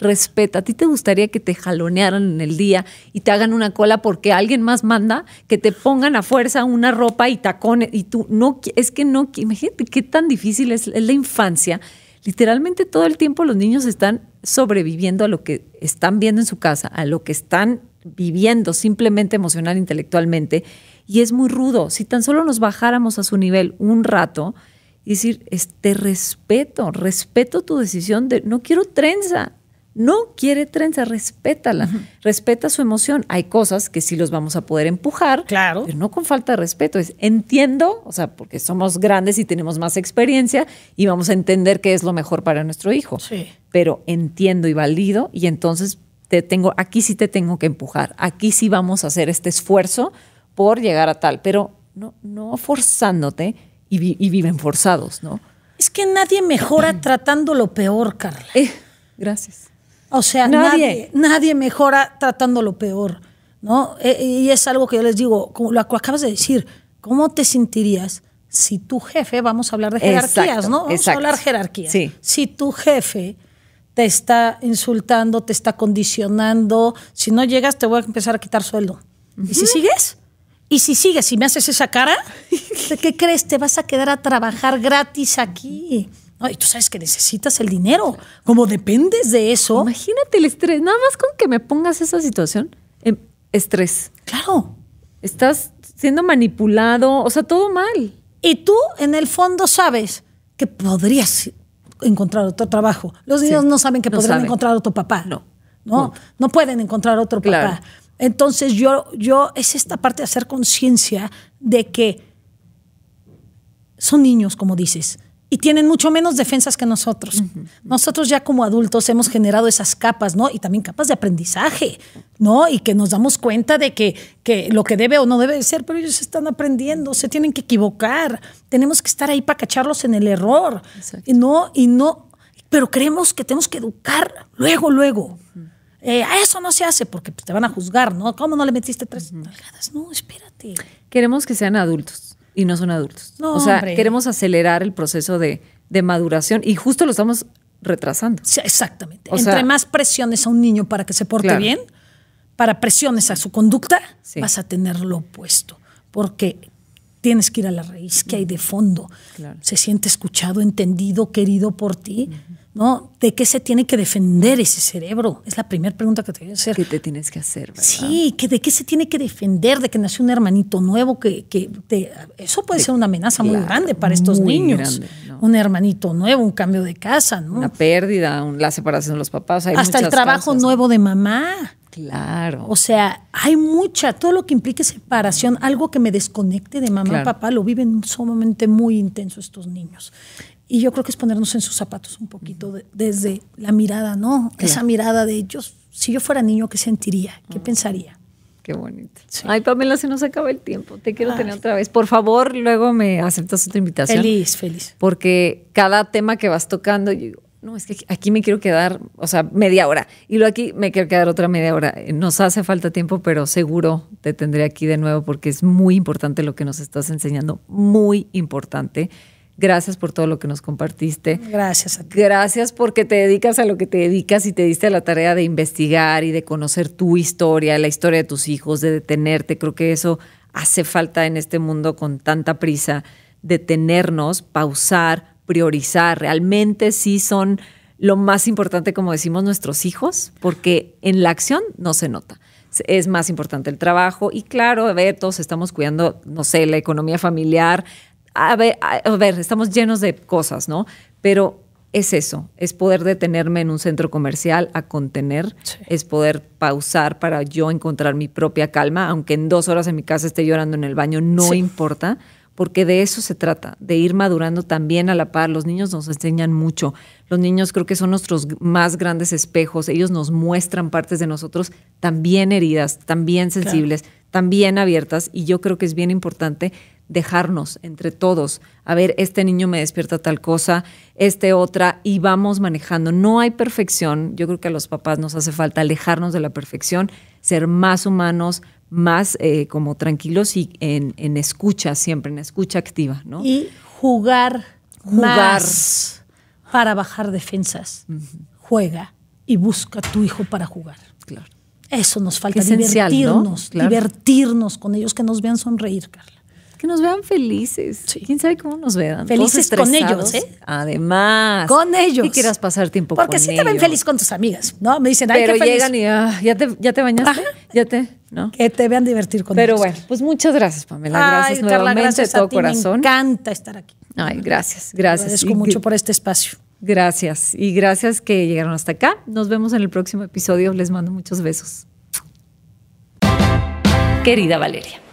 Respeta. ¿A ti te gustaría que te jalonearan en el día y te hagan una cola porque alguien más manda que te pongan a fuerza una ropa y tacones y tú no es que no imagínate qué tan difícil es, es la infancia. Literalmente todo el tiempo los niños están sobreviviendo a lo que están viendo en su casa, a lo que están viviendo simplemente emocional, intelectualmente, y es muy rudo. Si tan solo nos bajáramos a su nivel un rato y decir, este respeto, respeto tu decisión de no quiero trenza, no quiere trenza, respétala, respeta su emoción. Hay cosas que sí los vamos a poder empujar, claro. pero no con falta de respeto. Es entiendo, o sea, porque somos grandes y tenemos más experiencia y vamos a entender qué es lo mejor para nuestro hijo. Pero entiendo y valido y entonces te tengo, aquí sí te tengo que empujar, aquí sí vamos a hacer este esfuerzo por llegar a tal, pero no, no forzándote y, viven forzados, ¿no? Es que nadie mejora tratando lo peor, Carla. Eh, gracias. O sea, nadie. nadie. mejora tratando lo peor, ¿no? E, y es algo que yo les digo, como lo acabas de decir, ¿cómo te sentirías si tu jefe, vamos a hablar de jerarquías, ¿no? Vamos a hablar jerarquías. Si tu jefe te está insultando, te está condicionando. Si no llegas, te voy a empezar a quitar sueldo. ¿Y si sigues? Y si sigues y si me haces esa cara, qué crees? Te vas a quedar a trabajar gratis aquí. y tú sabes que necesitas el dinero. Como dependes de eso. Imagínate el estrés. Nada más con que me pongas esa situación. Em, estrés. Claro. Estás siendo manipulado. O sea, todo mal. Y tú, en el fondo, sabes que podrías encontrar otro trabajo. Los niños no saben que podrán encontrar otro papá. No. No, no pueden encontrar otro papá. Entonces yo, yo, es esta parte de hacer conciencia de que son niños, como dices, y tienen mucho menos defensas que nosotros. Nosotros ya como adultos hemos generado esas capas, ¿no? Y también capas de aprendizaje, ¿no? Y que nos damos cuenta de que, lo que debe o no debe ser, pero ellos están aprendiendo, se tienen que equivocar, tenemos que estar ahí para cacharlos en el error, y no, y no, pero creemos que tenemos que educar luego, luego. Eh, a eso no se hace porque pues, te van a juzgar, ¿no? ¿Cómo no le metiste tres No, espérate. Queremos que sean adultos y no son adultos. o sea, queremos acelerar el proceso de, maduración y justo lo estamos retrasando. exactamente. Entre más presiones a un niño para que se porte bien, para presiones a su conducta, vas a tener lo opuesto. Porque tienes que ir a la raíz que hay de fondo. Se siente escuchado, entendido, querido por ti. Mm. ¿no? ¿De qué se tiene que defender ese cerebro? Es la primera pregunta que te voy a hacer. ¿Qué te tienes que hacer? Sí, que ¿de qué se tiene que defender? De que nació un hermanito nuevo, que, que eso puede ser una amenaza muy grande para estos niños. Un hermanito nuevo, un cambio de casa, ¿no? Una pérdida, la separación de los papás. Hasta el trabajo nuevo de mamá. Claro. O sea, hay mucha, todo lo que implique separación, algo que me desconecte de mamá, y papá, lo viven sumamente muy intenso estos niños. Y yo creo que es ponernos en sus zapatos un poquito desde la mirada, ¿no? Esa mirada de ellos, si yo fuera niño, ¿qué sentiría? ¿Qué pensaría? Qué bonito. Ay, Pamela, se nos acaba el tiempo. Te quiero tener otra vez. Por favor, luego me aceptas otra invitación. Feliz, feliz. Porque cada tema que vas tocando, yo digo, no, es que aquí me quiero quedar, o sea, media hora. Y luego aquí me quiero quedar otra media hora. Eh, nos hace falta tiempo, pero seguro te tendré aquí de nuevo porque es muy importante lo que nos estás enseñando. Muy importante. Gracias por todo lo que nos compartiste. Gracias. A ti. Gracias porque te dedicas a lo que te dedicas y te diste la tarea de investigar y de conocer tu historia, la historia de tus hijos, de detenerte. Creo que eso hace falta en este mundo con tanta prisa, detenernos, pausar, priorizar. Realmente sí son lo más importante, como decimos, nuestros hijos, porque en la acción no se nota es más importante el trabajo y claro, a ver, todos estamos cuidando, no sé, la economía familiar, a ver, estamos llenos de cosas, ¿no? Pero es eso, es poder detenerme en un centro comercial a contener, es poder pausar para yo encontrar mi propia calma, aunque en dos horas en mi casa esté llorando en el baño, no importa, porque de eso se trata, de ir madurando también a la par. Los niños nos enseñan mucho, los niños creo que son nuestros más grandes espejos, ellos nos muestran partes de nosotros también heridas, también sensibles, también abiertas, y yo creo que es bien importante dejarnos entre todos. A ver, este niño me despierta tal cosa, este otra, y vamos manejando. No hay perfección. Yo creo que a los papás nos hace falta alejarnos de la perfección, ser más humanos, más eh, como tranquilos y en, escucha siempre, en escucha activa, ¿no? Y jugar, jugar para bajar defensas. Juega y busca a tu hijo para jugar. Claro. Eso nos falta, divertirnos, divertirnos con ellos, que nos vean sonreír, Carlos que nos vean felices. ¿Quién sabe cómo nos vean? Felices con ellos, ¿eh? Además. Con ellos. y quieras pasar tiempo Porque sí te ven feliz con tus amigas, ¿no? Me dicen, ay, qué feliz. llegan y, ah, ¿ya, te, ¿ya te bañaste? ¿Ya te...? ¿no? Que te vean divertir con Pero bueno, pues muchas gracias, Pamela. Gracias nuevamente de todo corazón. Me encanta estar aquí. Ay, gracias, gracias. Te agradezco mucho por este espacio. Gracias. Y gracias que llegaron hasta acá. Nos vemos en el próximo episodio. Les mando muchos besos. Querida Valeria.